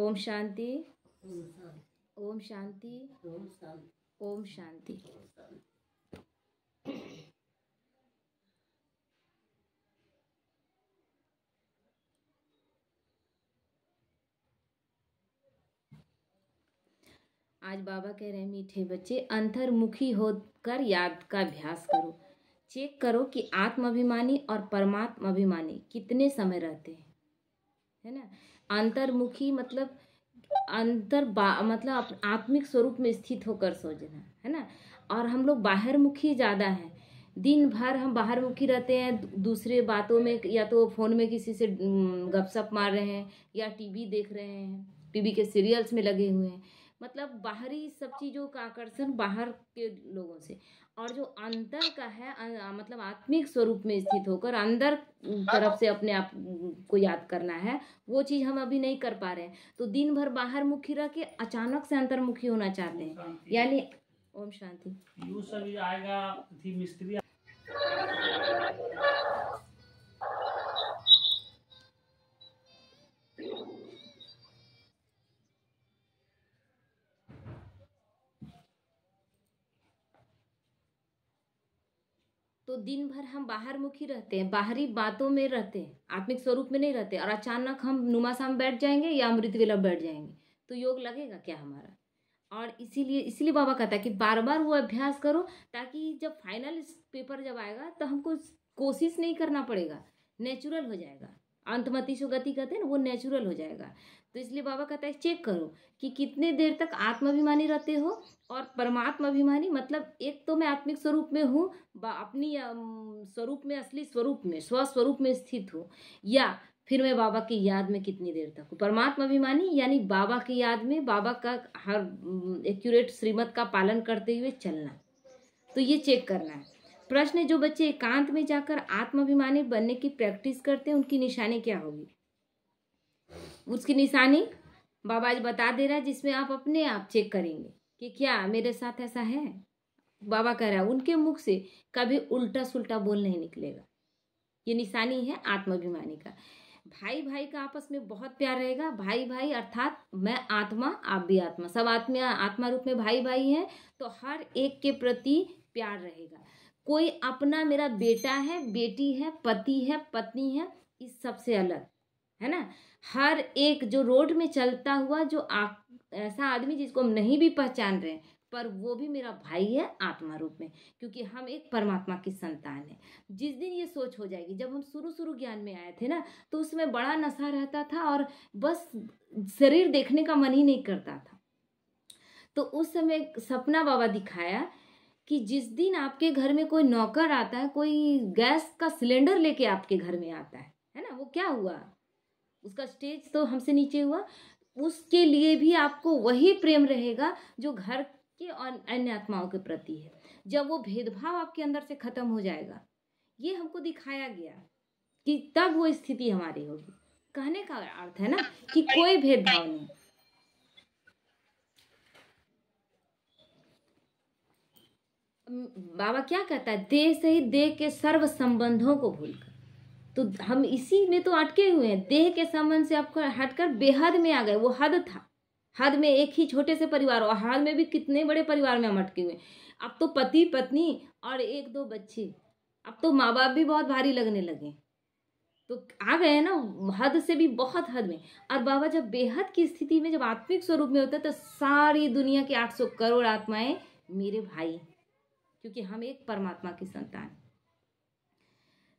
ओम शांति ओम शांति ओम शांति आज बाबा कह रहे मीठे बच्चे अंतर्मुखी होकर याद का अभ्यास करो चेक करो कि आत्माभिमानी और परमात्माभिमानी कितने समय रहते हैं है ना अंतर्मुखी मतलब अंतर मतलब आत्मिक स्वरूप में स्थित होकर सोचना है ना और हम लोग बाहर मुखी ज़्यादा हैं दिन भर हम बाहर मुखी रहते हैं दूसरे बातों में या तो फ़ोन में किसी से गपशप मार रहे हैं या टीवी देख रहे हैं टीवी के सीरियल्स में लगे हुए हैं मतलब बाहरी सब चीज़ों का आकर्षण बाहर के लोगों से और जो अंदर का है अं, मतलब आत्मिक स्वरूप में स्थित होकर अंदर तरफ से अपने आप को याद करना है वो चीज़ हम अभी नहीं कर पा रहे हैं तो दिन भर बाहर मुखी रह के अचानक से अंतर्मुखी होना चाहते हैं यानी ओम शांति आएगा मिस्त्री तो दिन भर हम बाहर मुखी रहते हैं बाहरी बातों में रहते हैं आत्मिक स्वरूप में नहीं रहते और अचानक हम नुमाशा में बैठ जाएंगे या अमृत वेला बैठ जाएंगे तो योग लगेगा क्या हमारा और इसीलिए इसीलिए बाबा कहता है कि बार बार वो अभ्यास करो ताकि जब फाइनल पेपर जब आएगा तो हमको कोशिश नहीं करना पड़ेगा नेचुरल हो जाएगा अंतमति गति कहते हैं ना वो नेचुरल हो जाएगा तो इसलिए बाबा कहता है चेक करो कि कितने देर तक आत्माभिमानी रहते हो और परमात्माभिमानी मतलब एक तो मैं आत्मिक स्वरूप में हूँ अपनी स्वरूप में असली स्वरूप में स्वस्वरूप में स्थित हूँ या फिर मैं बाबा की याद में कितनी देर तक हूँ परमात्माभिमानी यानी बाबा की याद में बाबा का हर एक्यूरेट श्रीमत का पालन करते हुए चलना तो ये चेक करना है प्रश्न जो बच्चे एकांत में जाकर आत्माभिमानी बनने की प्रैक्टिस करते हैं उनकी निशानी क्या होगी उसकी निशानी बाबा आज बता दे रहा है जिसमें आप अपने आप चेक करेंगे कि क्या मेरे साथ ऐसा है बाबा कह रहा है उनके मुख से कभी उल्टा सुलटा बोल नहीं निकलेगा ये निशानी है आत्माभिमानी का भाई भाई का आपस में बहुत प्यार रहेगा भाई भाई अर्थात मैं आत्मा आप भी आत्मा सब आत्मा आत्मा रूप में भाई भाई हैं तो हर एक के प्रति प्यार रहेगा कोई अपना मेरा बेटा है बेटी है पति है पत्नी है इस सबसे अलग है ना हर एक जो रोड में चलता हुआ जो आ, ऐसा आदमी जिसको हम नहीं भी पहचान रहे हैं पर वो भी मेरा भाई है आत्मा रूप में क्योंकि हम एक परमात्मा की संतान है जिस दिन ये सोच हो जाएगी जब हम शुरू शुरू ज्ञान में आए थे ना तो उसमें बड़ा नशा रहता था और बस शरीर देखने का मन ही नहीं करता था तो उस समय सपना बाबा दिखाया कि जिस दिन आपके घर में कोई नौकर आता है कोई गैस का सिलेंडर लेके आपके घर में आता है है ना वो क्या हुआ उसका स्टेज तो हमसे नीचे हुआ उसके लिए भी आपको वही प्रेम रहेगा जो घर के और अन्य आत्माओं के प्रति है जब वो भेदभाव आपके अंदर से खत्म हो जाएगा ये हमको दिखाया गया कि तब वो स्थिति हमारी होगी कहने का अर्थ है ना कि कोई भेदभाव नहीं बाबा क्या कहता है देह सहित देह के सर्व संबंधों को भूलकर तो हम इसी में तो अटके हुए हैं देह के संबंध से आपको हटकर बेहद में आ गए वो हद था हद में एक ही छोटे से परिवार और हद में भी कितने बड़े परिवार में हम अटके हुए अब तो पति पत्नी और एक दो बच्चे अब तो माँ बाप भी बहुत भारी लगने लगे तो आ गए ना हद से भी बहुत हद में और बाबा जब बेहद की स्थिति में जब आत्मिक स्वरूप में होता है तो सारी दुनिया के 800 करोड़ आत्माएं मेरे भाई क्योंकि हम एक परमात्मा की संतान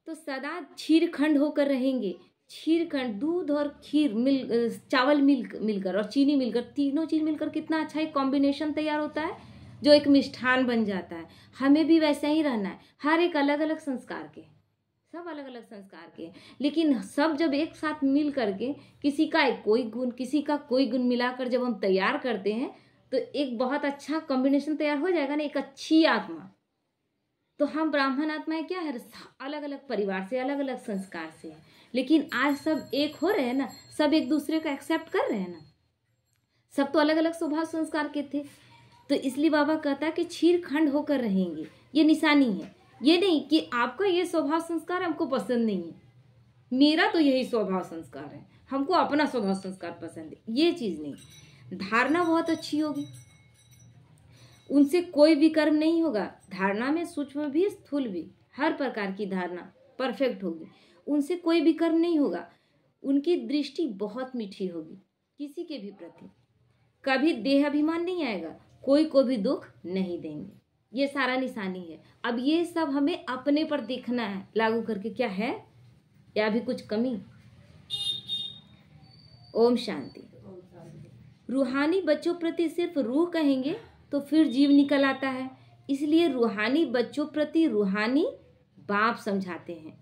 तो सदा छीरखंड होकर रहेंगे छीरखंड दूध और खीर मिल चावल मिल मिलकर और चीनी मिलकर तीनों चीज़ मिलकर कितना अच्छा एक कॉम्बिनेशन तैयार होता है जो एक मिष्ठान बन जाता है हमें भी वैसा ही रहना है हर एक अलग अलग संस्कार के सब अलग अलग संस्कार के लेकिन सब जब एक साथ मिल करके किसी का एक कोई गुण किसी का कोई गुण मिलाकर जब हम तैयार करते हैं तो एक बहुत अच्छा कॉम्बिनेशन तैयार हो जाएगा ना एक अच्छी आत्मा तो हम ब्राह्मण आत्माएं क्या है अलग अलग परिवार से अलग अलग संस्कार से है लेकिन आज सब एक हो रहे हैं ना सब एक दूसरे को एक्सेप्ट कर रहे हैं ना सब तो अलग अलग स्वभाव संस्कार के थे तो इसलिए बाबा कहता है कि छीर खंड होकर रहेंगे ये निशानी है ये नहीं कि आपका ये स्वभाव संस्कार हमको पसंद नहीं है मेरा तो यही स्वभाव संस्कार है हमको अपना स्वभाव संस्कार पसंद है ये चीज़ नहीं धारणा बहुत अच्छी होगी उनसे कोई भी कर्म नहीं होगा धारणा में सूक्ष्म भी स्थूल भी हर प्रकार की धारणा परफेक्ट होगी उनसे कोई भी कर्म नहीं होगा उनकी दृष्टि बहुत मीठी होगी किसी के भी प्रति कभी देहाभिमान नहीं आएगा कोई को भी दुख नहीं देंगे ये सारा निशानी है अब ये सब हमें अपने पर देखना है लागू करके क्या है या भी कुछ कमी ओम शांति रूहानी बच्चों प्रति सिर्फ रूह कहेंगे तो फिर जीव निकल आता है इसलिए रूहानी बच्चों प्रति रूहानी बाप समझाते हैं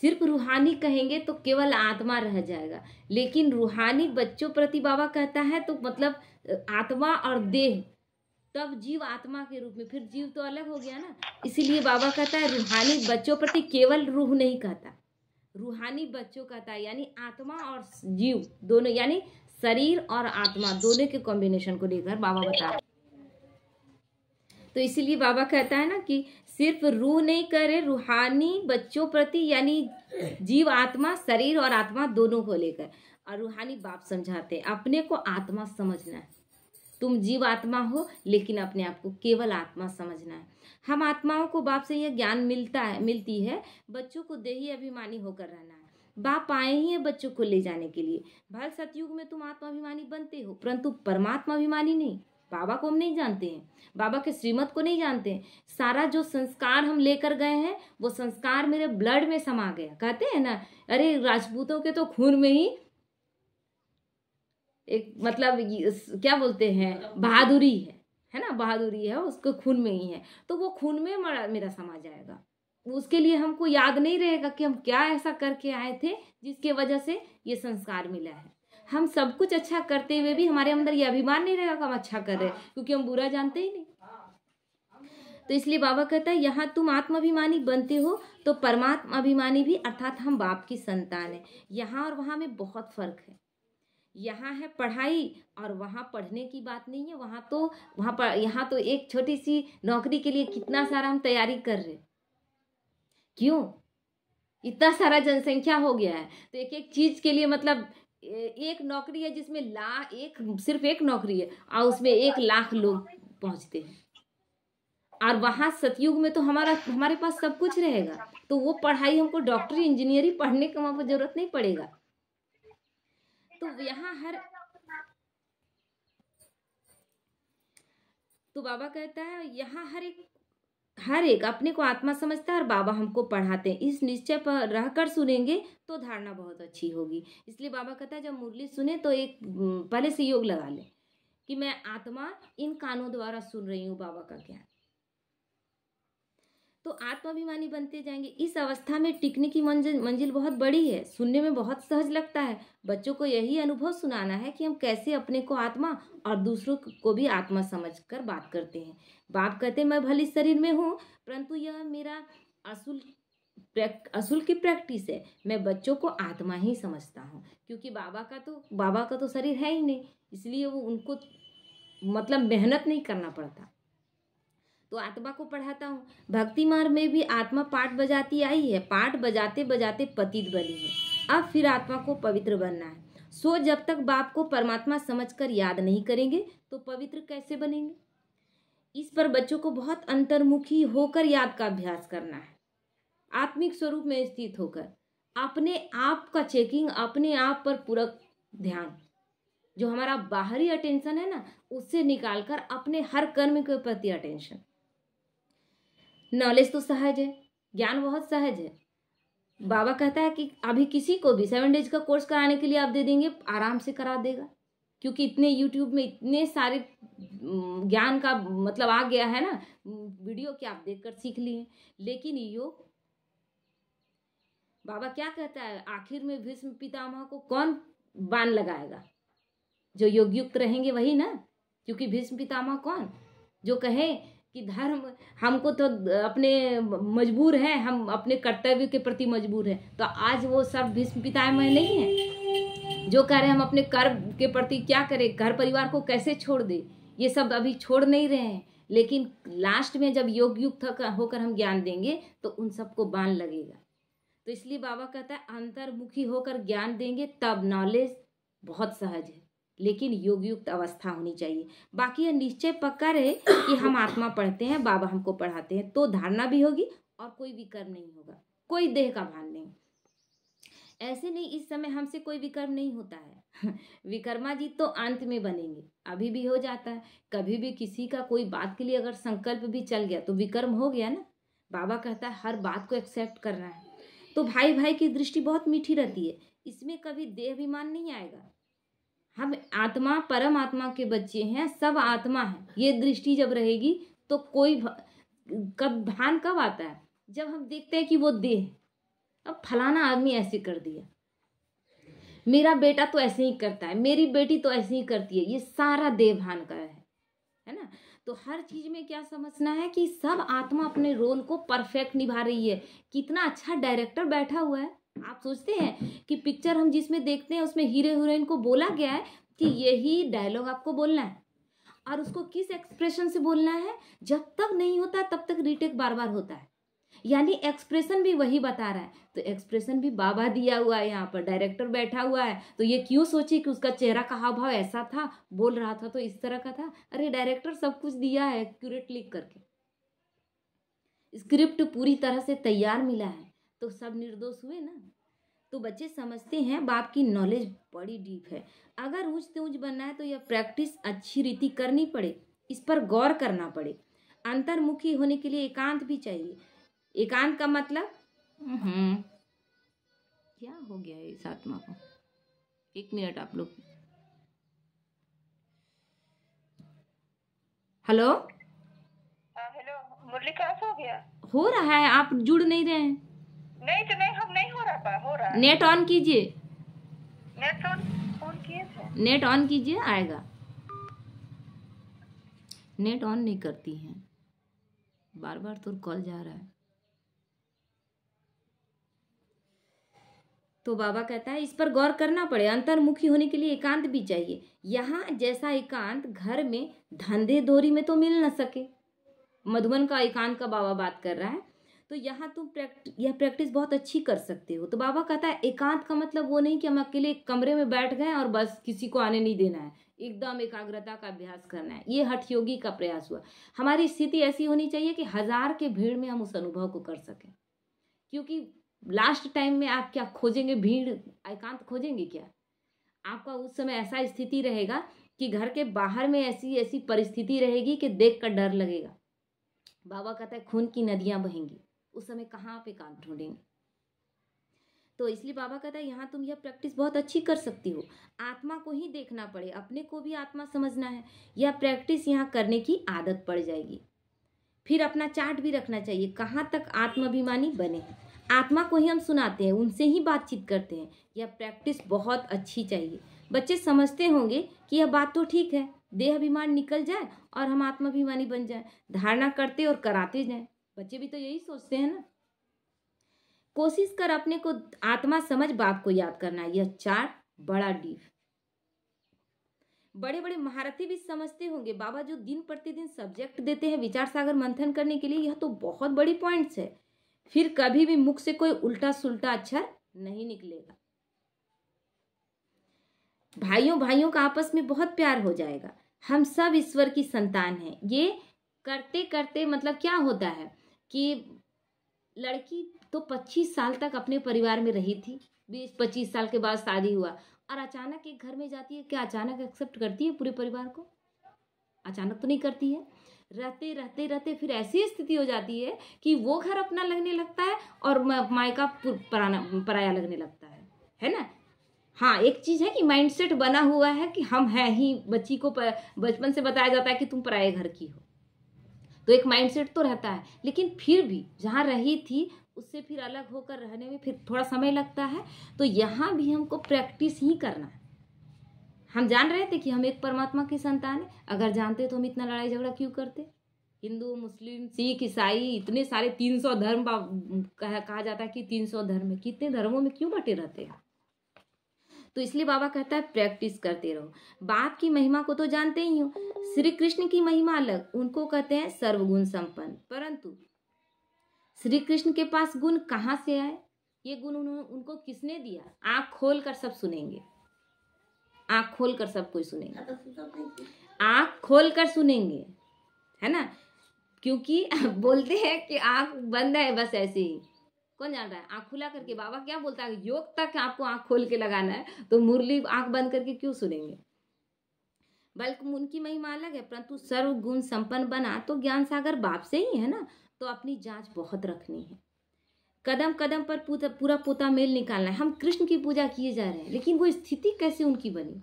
सिर्फ रूहानी कहेंगे तो केवल आत्मा रह जाएगा लेकिन रूहानी बच्चों प्रति बाबा कहता है तो मतलब आत्मा और देह तब जीव आत्मा के रूप में फिर जीव तो अलग हो गया ना इसीलिए बाबा कहता है रूहानी बच्चों प्रति केवल रूह नहीं कहता रूहानी बच्चों कहता है यानी आत्मा और जीव दोनों यानी शरीर और आत्मा दोनों के कॉम्बिनेशन को लेकर बाबा बता रहे तो इसीलिए बाबा कहता है ना कि सिर्फ रूह नहीं करे रूहानी बच्चों प्रति यानी जीव आत्मा शरीर और आत्मा दोनों को लेकर और रूहानी बाप समझाते हैं अपने को आत्मा समझना है तुम जीव आत्मा हो लेकिन अपने आप को केवल आत्मा समझना है हम आत्माओं को बाप से यह ज्ञान मिलता है मिलती है बच्चों को देही अभिमानी होकर रहना है बाप आए ही है बच्चों को ले जाने के लिए भल सतयुग में तुम आत्माभिमानी बनते हो परंतु परमात्मा अभिमानी नहीं बाबा को हम नहीं जानते हैं बाबा के श्रीमत को नहीं जानते हैं सारा जो संस्कार हम लेकर गए हैं वो संस्कार मेरे ब्लड में समा गया कहते हैं ना अरे राजपूतों के तो खून में ही एक मतलब क्या बोलते हैं बहादुरी है है ना बहादुरी है उसको खून में ही है तो वो खून में मेरा समा जाएगा उसके लिए हमको याद नहीं रहेगा कि हम क्या ऐसा करके आए थे जिसके वजह से ये संस्कार मिला है हम सब कुछ अच्छा करते हुए भी हमारे अंदर ये अभिमान नहीं रहेगा कि हम अच्छा कर रहे हैं क्योंकि हम बुरा जानते ही नहीं तो इसलिए बाबा कहता है यहाँ तुम आत्माभिमानी बनते हो तो परमात्मा अभिमानी भी अर्थात हम बाप की संतान है यहाँ और वहाँ में बहुत फर्क है यहाँ है पढ़ाई और वहाँ पढ़ने की बात नहीं है वहाँ तो वहाँ पर यहाँ तो एक छोटी सी नौकरी के लिए कितना सारा हम तैयारी कर रहे क्यों इतना सारा जनसंख्या हो गया है तो एक एक चीज़ के लिए मतलब एक नौकरी है जिसमें ला एक सिर्फ एक नौकरी है और उसमें एक लाख लोग पहुँचते हैं और वहाँ सतयुग में तो हमारा हमारे पास सब कुछ रहेगा तो वो पढ़ाई हमको डॉक्टरी इंजीनियरिंग पढ़ने का वहाँ पर जरूरत नहीं पड़ेगा तो यहाँ हर तो बाबा कहता है यहाँ हर एक हर एक अपने को आत्मा समझता है और बाबा हमको पढ़ाते हैं इस निश्चय पर रहकर सुनेंगे तो धारणा बहुत अच्छी होगी इसलिए बाबा कहता है जब मुरली सुने तो एक पहले से योग लगा ले कि मैं आत्मा इन कानों द्वारा सुन रही हूँ बाबा का ज्ञान तो आत्माभिमानी बनते जाएंगे इस अवस्था में टिकने की मंजिल मंजिल बहुत बड़ी है सुनने में बहुत सहज लगता है बच्चों को यही अनुभव सुनाना है कि हम कैसे अपने को आत्मा और दूसरों को भी आत्मा समझकर बात करते हैं बाप कहते मैं भले शरीर में हूँ परंतु यह मेरा असुल असुल की प्रैक्टिस है मैं बच्चों को आत्मा ही समझता हूँ क्योंकि बाबा का तो बाबा का तो शरीर है ही नहीं इसलिए वो उनको मतलब मेहनत नहीं करना पड़ता तो आत्मा को पढ़ाता हूँ भक्ति मार्ग में भी आत्मा पाठ बजाती आई है पाठ बजाते बजाते पतित बनी है अब फिर आत्मा को पवित्र बनना है सो जब तक बाप को परमात्मा समझकर याद नहीं करेंगे तो पवित्र कैसे बनेंगे इस पर बच्चों को बहुत अंतर्मुखी होकर याद का अभ्यास करना है आत्मिक स्वरूप में स्थित होकर अपने आप का चेकिंग अपने आप पर पूरक ध्यान जो हमारा बाहरी अटेंशन है ना उससे निकालकर अपने हर कर्म के प्रति अटेंशन नॉलेज तो सहज है ज्ञान बहुत सहज है बाबा कहता है कि अभी किसी को भी सेवन डेज का कोर्स कराने के लिए आप दे देंगे आराम से करा देगा क्योंकि इतने यूट्यूब में इतने सारे ज्ञान का मतलब आ गया है ना वीडियो के आप देखकर सीख लिए लेकिन योग बाबा क्या कहता है आखिर में भीष्म पितामह को कौन बाण लगाएगा जो योगयुक्त रहेंगे वही ना क्योंकि भीष्म पितामह कौन जो कहे कि धर्म हमको तो अपने मजबूर है हम अपने कर्तव्य के प्रति मजबूर है तो आज वो सब भीष्म पितामह नहीं है जो कह रहे हम अपने कर्म के प्रति क्या करें घर परिवार को कैसे छोड़ दे ये सब अभी छोड़ नहीं रहे हैं लेकिन लास्ट में जब योग युक्त होकर हम ज्ञान देंगे तो उन सबको बांध लगेगा तो इसलिए बाबा कहता है अंतर्मुखी होकर ज्ञान देंगे तब नॉलेज बहुत सहज है लेकिन योगयुक्त अवस्था होनी चाहिए बाकी यह निश्चय पक्का रहे कि हम आत्मा पढ़ते हैं बाबा हमको पढ़ाते हैं तो धारणा भी होगी और कोई विकर्म नहीं होगा कोई देह का भान नहीं ऐसे नहीं इस समय हमसे कोई विकर्म नहीं होता है विकर्मा जी तो अंत में बनेंगे अभी भी हो जाता है कभी भी किसी का कोई बात के लिए अगर संकल्प भी चल गया तो विकर्म हो गया ना बाबा कहता है हर बात को एक्सेप्ट करना है तो भाई भाई की दृष्टि बहुत मीठी रहती है इसमें कभी देह अभिमान नहीं आएगा हम आत्मा परम आत्मा के बच्चे हैं सब आत्मा है ये दृष्टि जब रहेगी तो कोई कब भान कब आता है जब हम देखते हैं कि वो देह अब फलाना आदमी ऐसे कर दिया मेरा बेटा तो ऐसे ही करता है मेरी बेटी तो ऐसे ही करती है ये सारा देह भान का है है ना तो हर चीज में क्या समझना है कि सब आत्मा अपने रोल को परफेक्ट निभा रही है कितना अच्छा डायरेक्टर बैठा हुआ है आप सोचते हैं कि पिक्चर हम जिसमें देखते हैं उसमें हीरो हीरोइन को बोला गया है कि यही डायलॉग आपको बोलना है और उसको किस एक्सप्रेशन से बोलना है जब तक नहीं होता तब तक रिटेक बार बार होता है यानी एक्सप्रेशन भी वही बता रहा है तो एक्सप्रेशन भी बाबा दिया हुआ है यहाँ पर डायरेक्टर बैठा हुआ है तो ये क्यों सोचे कि उसका चेहरा का हाव भाव ऐसा था बोल रहा था तो इस तरह का था अरे डायरेक्टर सब कुछ दिया है एक्यूरेट लिख करके स्क्रिप्ट पूरी तरह से तैयार मिला है तो सब निर्दोष हुए ना तो बच्चे समझते हैं बाप की नॉलेज बड़ी डीप है अगर ऊंच ऊँच बनना है तो यह प्रैक्टिस अच्छी रीति करनी पड़े इस पर गौर करना पड़े अंतर्मुखी होने के लिए एकांत भी चाहिए एकांत का मतलब हम्म। क्या हो गया इस आत्मा को एक मिनट आप लोग हेलो हेलो मुरली हो गया हो रहा है आप जुड़ नहीं रहे हैं नहीं तो नहीं हम नहीं हो रहा पा हो रहा नेट ऑन कीजिए नेट ऑन ऑन किए नेट ऑन कीजिए आएगा नेट ऑन नहीं करती हैं बार बार तो कॉल जा रहा है तो बाबा कहता है इस पर गौर करना पड़े अंतर्मुखी होने के लिए एकांत भी चाहिए यहाँ जैसा एकांत घर में धंधे दोरी में तो मिल ना सके मधुबन का एकांत का बाबा बात कर रहा है तो यहाँ तुम प्रैक्ट यह प्रैक्टिस बहुत अच्छी कर सकते हो तो बाबा कहता है एकांत का मतलब वो नहीं कि हम अकेले कमरे में बैठ गए और बस किसी को आने नहीं देना है एकदम एकाग्रता का अभ्यास करना है ये हठ योगी का प्रयास हुआ हमारी स्थिति ऐसी होनी चाहिए कि हजार के भीड़ में हम उस अनुभव को कर सकें क्योंकि लास्ट टाइम में आप क्या खोजेंगे भीड़ एकांत खोजेंगे क्या आपका उस समय ऐसा स्थिति रहेगा कि घर के बाहर में ऐसी ऐसी परिस्थिति रहेगी कि देख कर डर लगेगा बाबा कहता है खून की नदियाँ बहेंगी उस समय कहाँ पे काम ढूंढेंगे तो इसलिए बाबा कहता है यहाँ तुम यह प्रैक्टिस बहुत अच्छी कर सकती हो आत्मा को ही देखना पड़े अपने को भी आत्मा समझना है यह प्रैक्टिस यहाँ करने की आदत पड़ जाएगी फिर अपना चार्ट भी रखना चाहिए कहाँ तक आत्माभिमानी बने आत्मा को ही हम सुनाते हैं उनसे ही बातचीत करते हैं यह प्रैक्टिस बहुत अच्छी चाहिए बच्चे समझते होंगे कि यह बात तो ठीक है देह अभिमान निकल जाए और हम आत्माभिमानी बन जाए धारणा करते और कराते जाएँ बच्चे भी तो यही सोचते हैं ना कोशिश कर अपने को आत्मा समझ बाप को याद करना यह चार बड़ा डीप बड़े बड़े महारथी भी समझते होंगे बाबा जो दिन प्रतिदिन सब्जेक्ट देते हैं विचार सागर मंथन करने के लिए यह तो बहुत बड़ी पॉइंट्स है फिर कभी भी मुख से कोई उल्टा सुलटा अक्षर नहीं निकलेगा भाइयों भाइयों का आपस में बहुत प्यार हो जाएगा हम सब ईश्वर की संतान हैं ये करते करते मतलब क्या होता है कि लड़की तो 25 साल तक अपने परिवार में रही थी बीस पच्चीस साल के बाद शादी हुआ और अचानक एक घर में जाती है क्या अचानक एक्सेप्ट करती है पूरे परिवार को अचानक तो नहीं करती है रहते रहते रहते फिर ऐसी स्थिति हो जाती है कि वो घर अपना लगने लगता है और मायका पराना पराया लगने लगता है है ना हाँ एक चीज़ है कि माइंडसेट बना हुआ है कि हम हैं ही बच्ची को बचपन से बताया जाता है कि तुम पराए घर की हो तो एक माइंडसेट तो रहता है लेकिन फिर भी जहाँ रही थी उससे फिर अलग होकर रहने में फिर थोड़ा समय लगता है तो यहाँ भी हमको प्रैक्टिस ही करना है हम जान रहे थे कि हम एक परमात्मा की संतान है अगर जानते तो हम इतना लड़ाई झगड़ा क्यों करते हिंदू मुस्लिम सिख ईसाई इतने सारे तीन सौ धर्म कहा जाता है कि तीन सौ धर्म है कितने धर्मों में क्यों बटे रहते हैं तो इसलिए बाबा कहता है प्रैक्टिस करते रहो बाप की महिमा को तो जानते ही हो श्री कृष्ण की महिमा अलग उनको कहते हैं सर्वगुण संपन्न परंतु श्री कृष्ण के पास गुण कहाँ से आए ये गुण उन्होंने उनको किसने दिया आँख खोल कर सब सुनेंगे आँख खोल कर सब कोई सुनेंगे आँख खोल कर सुनेंगे है ना क्योंकि बोलते हैं कि आँख बंद है बस ऐसे ही कौन जान रहा है आँख खुला करके बाबा क्या बोलता है योग तक आपको आँख खोल के लगाना है तो मुरली आँख बंद करके क्यों सुनेंगे बल्कि उनकी महिमा अलग है परंतु सर्व गुण संपन्न बना तो ज्ञान सागर बाप से ही है ना तो अपनी जांच बहुत रखनी है कदम कदम पर पूरा पोता मेल निकालना है हम कृष्ण की पूजा किए जा रहे हैं लेकिन वो स्थिति कैसे उनकी बनी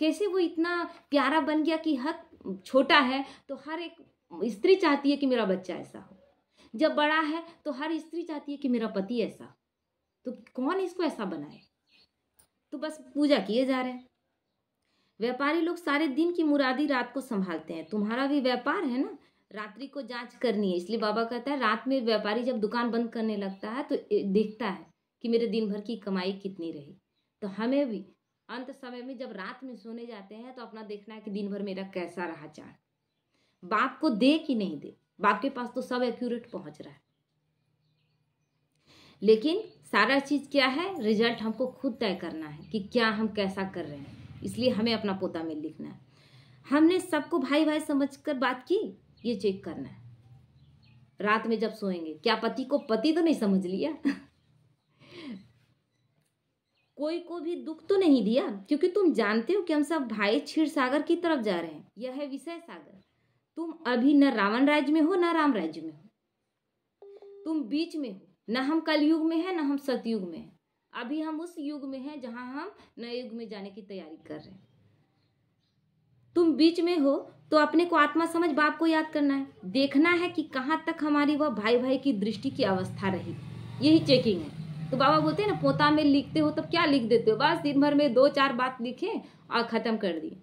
कैसे वो इतना प्यारा बन गया कि हक छोटा है तो हर एक स्त्री चाहती है कि मेरा बच्चा ऐसा हो जब बड़ा है तो हर स्त्री चाहती है कि मेरा पति ऐसा तो कौन इसको ऐसा बनाए तो बस पूजा किए जा रहे हैं व्यापारी लोग सारे दिन की मुरादी रात को संभालते हैं तुम्हारा भी व्यापार है ना रात्रि को जांच करनी है इसलिए बाबा कहता है रात में व्यापारी जब दुकान बंद करने लगता है तो देखता है कि मेरे दिन भर की कमाई कितनी रही तो हमें भी अंत समय में जब रात में सोने जाते हैं तो अपना देखना है कि दिन भर मेरा कैसा रहा चार बाप को दे कि नहीं दे बाप के पास तो सब एक्यूरेट पहुंच रहा है लेकिन सारा चीज़ क्या है रिजल्ट हमको खुद तय करना है कि क्या हम कैसा कर रहे हैं इसलिए हमें अपना पोता में लिखना है हमने सबको भाई भाई समझकर बात की ये चेक करना है रात में जब सोएंगे क्या पति को पति तो नहीं समझ लिया कोई को भी दुख तो नहीं दिया क्योंकि तुम जानते हो कि हम सब भाई क्षीर सागर की तरफ जा रहे हैं यह है विषय सागर तुम अभी न रावण राज्य में हो न राम राज्य में हो तुम बीच में हो न हम कलयुग में है न हम सतयुग में है अभी हम उस युग में हैं जहां हम नए युग में जाने की तैयारी कर रहे हैं तुम बीच में हो तो अपने को आत्मा समझ बाप को याद करना है देखना है कि कहाँ तक हमारी वह भाई भाई की दृष्टि की अवस्था रही यही चेकिंग है तो बाबा बोलते हैं ना पोता में लिखते हो तब क्या लिख देते हो बस दिन भर में दो चार बात लिखे और ख़त्म कर दिए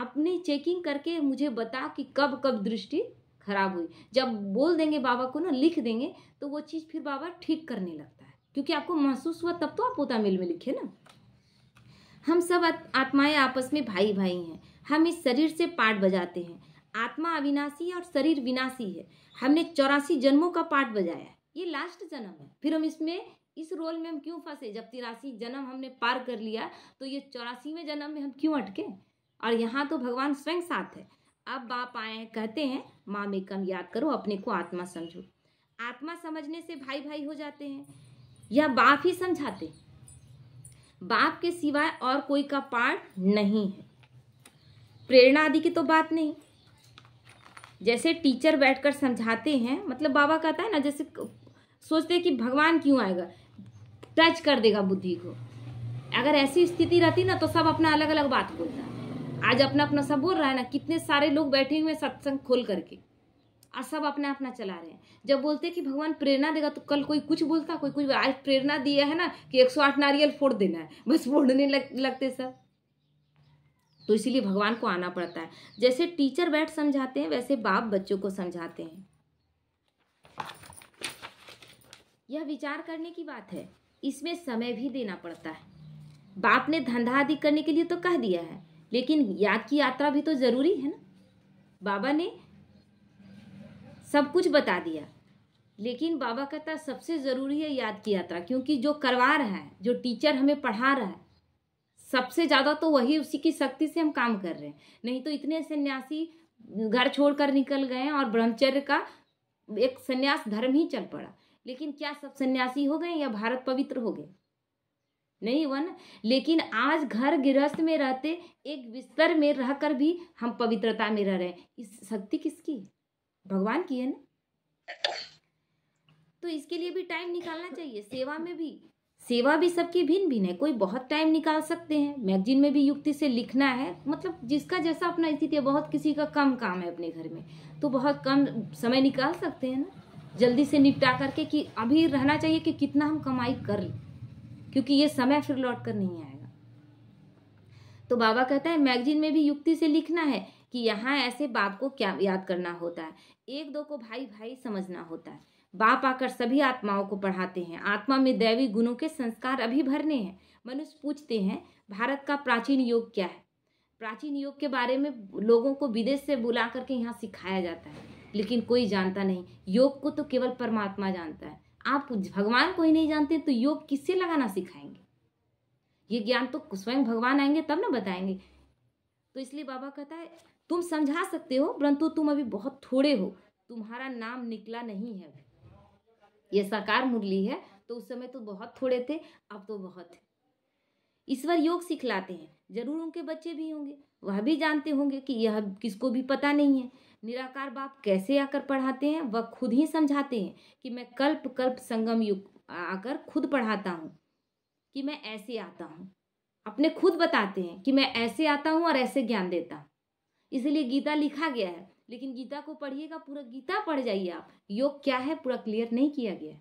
अपने चेकिंग करके मुझे बता कि कब कब दृष्टि खराब हुई जब बोल देंगे बाबा को ना लिख देंगे तो वो चीज़ फिर बाबा ठीक करने लगता है क्योंकि आपको महसूस हुआ तब तो आप मिल में लिखे ना हम सब आत्माएं आपस में भाई भाई हैं हम इस शरीर से पाठ बजाते हैं आत्मा अविनाशी और शरीर विनाशी है हमने चौरासी जन्मों का पाठ बजाया है ये लास्ट जन्म है फिर हम इसमें इस रोल में हम क्यों फंसे जब तिरासी जन्म हमने पार कर लिया तो ये चौरासीवें जन्म में हम क्यों अटके और यहाँ तो भगवान स्वयं साथ है अब बाप आए हैं कहते हैं माँ में कम याद करो अपने को आत्मा समझो आत्मा समझने से भाई भाई हो जाते हैं या बाप ही समझाते बाप के सिवाय और कोई का पार नहीं है प्रेरणा आदि की तो बात नहीं जैसे टीचर बैठकर समझाते हैं मतलब बाबा कहता है ना जैसे सोचते हैं कि भगवान क्यों आएगा टच कर देगा बुद्धि को अगर ऐसी स्थिति रहती ना तो सब अपना अलग अलग बात बोलता आज अपना अपना सब बोल रहा है ना कितने सारे लोग बैठे हुए सत्संग खोल करके और सब अपना अपना चला रहे हैं जब बोलते हैं कि भगवान प्रेरणा देगा तो कल कोई कुछ बोलता कोई कुछ आज प्रेरणा दिया है ना कि एक सौ आठ नारियल फोड़ देना है बस फोड़ने लग, लगते सब तो इसीलिए भगवान को आना पड़ता है जैसे टीचर बैठ समझाते हैं वैसे बाप बच्चों को समझाते हैं यह विचार करने की बात है इसमें समय भी देना पड़ता है बाप ने धंधा आदि करने के लिए तो कह दिया है लेकिन याद की यात्रा भी तो ज़रूरी है ना बाबा ने सब कुछ बता दिया लेकिन बाबा कहता सबसे ज़रूरी है याद की यात्रा क्योंकि जो करवा रहा है जो टीचर हमें पढ़ा रहा है सबसे ज़्यादा तो वही उसी की शक्ति से हम काम कर रहे हैं नहीं तो इतने सन्यासी घर छोड़कर निकल गए और ब्रह्मचर्य का एक सन्यास धर्म ही चल पड़ा लेकिन क्या सब सन्यासी हो गए या भारत पवित्र हो गए नहीं हुआ ना लेकिन आज घर गृहस्थ में रहते एक बिस्तर में रहकर भी हम पवित्रता में रह रहे हैं इस शक्ति किसकी भगवान की है ना तो इसके लिए भी टाइम निकालना चाहिए सेवा में भी सेवा भी सबकी भिन्न भिन्न है कोई बहुत टाइम निकाल सकते हैं मैगजीन में भी युक्ति से लिखना है मतलब जिसका जैसा अपना स्थिति है बहुत किसी का कम काम है अपने घर में तो बहुत कम समय निकाल सकते हैं ना जल्दी से निपटा करके कि अभी रहना चाहिए कि कितना हम कमाई कर लें क्योंकि ये समय फिर लौट कर नहीं आएगा तो बाबा कहता है मैगजीन में भी युक्ति से लिखना है कि यहाँ ऐसे बाप को क्या याद करना होता है एक दो को भाई भाई समझना होता है बाप आकर सभी आत्माओं को पढ़ाते हैं आत्मा में दैवी गुणों के संस्कार अभी भरने हैं मनुष्य पूछते हैं भारत का प्राचीन योग क्या है प्राचीन योग के बारे में लोगों को विदेश से बुला करके यहाँ सिखाया जाता है लेकिन कोई जानता नहीं योग को तो केवल परमात्मा जानता है आप भगवान को ही नहीं जानते तो योग किससे लगाना सिखाएंगे ये ज्ञान तो स्वयं भगवान आएंगे तब ना बताएंगे तो इसलिए बाबा कहता है तुम समझा सकते हो परंतु तुम अभी बहुत थोड़े हो तुम्हारा नाम निकला नहीं है अभी ये साकार मुरली है तो उस समय तो बहुत थोड़े थे अब तो बहुत है ईश्वर योग सिखलाते हैं जरूर उनके बच्चे भी होंगे वह भी जानते होंगे कि यह किसको भी पता नहीं है निराकार बाप कैसे आकर पढ़ाते हैं वह खुद ही समझाते हैं कि मैं कल्प कल्प संगम युग आकर खुद पढ़ाता हूँ कि मैं ऐसे आता हूँ अपने खुद बताते हैं कि मैं ऐसे आता हूँ और ऐसे ज्ञान देता हूँ इसलिए गीता लिखा गया है लेकिन गीता को पढ़िएगा पूरा गीता पढ़ जाइए आप योग क्या है पूरा क्लियर नहीं किया गया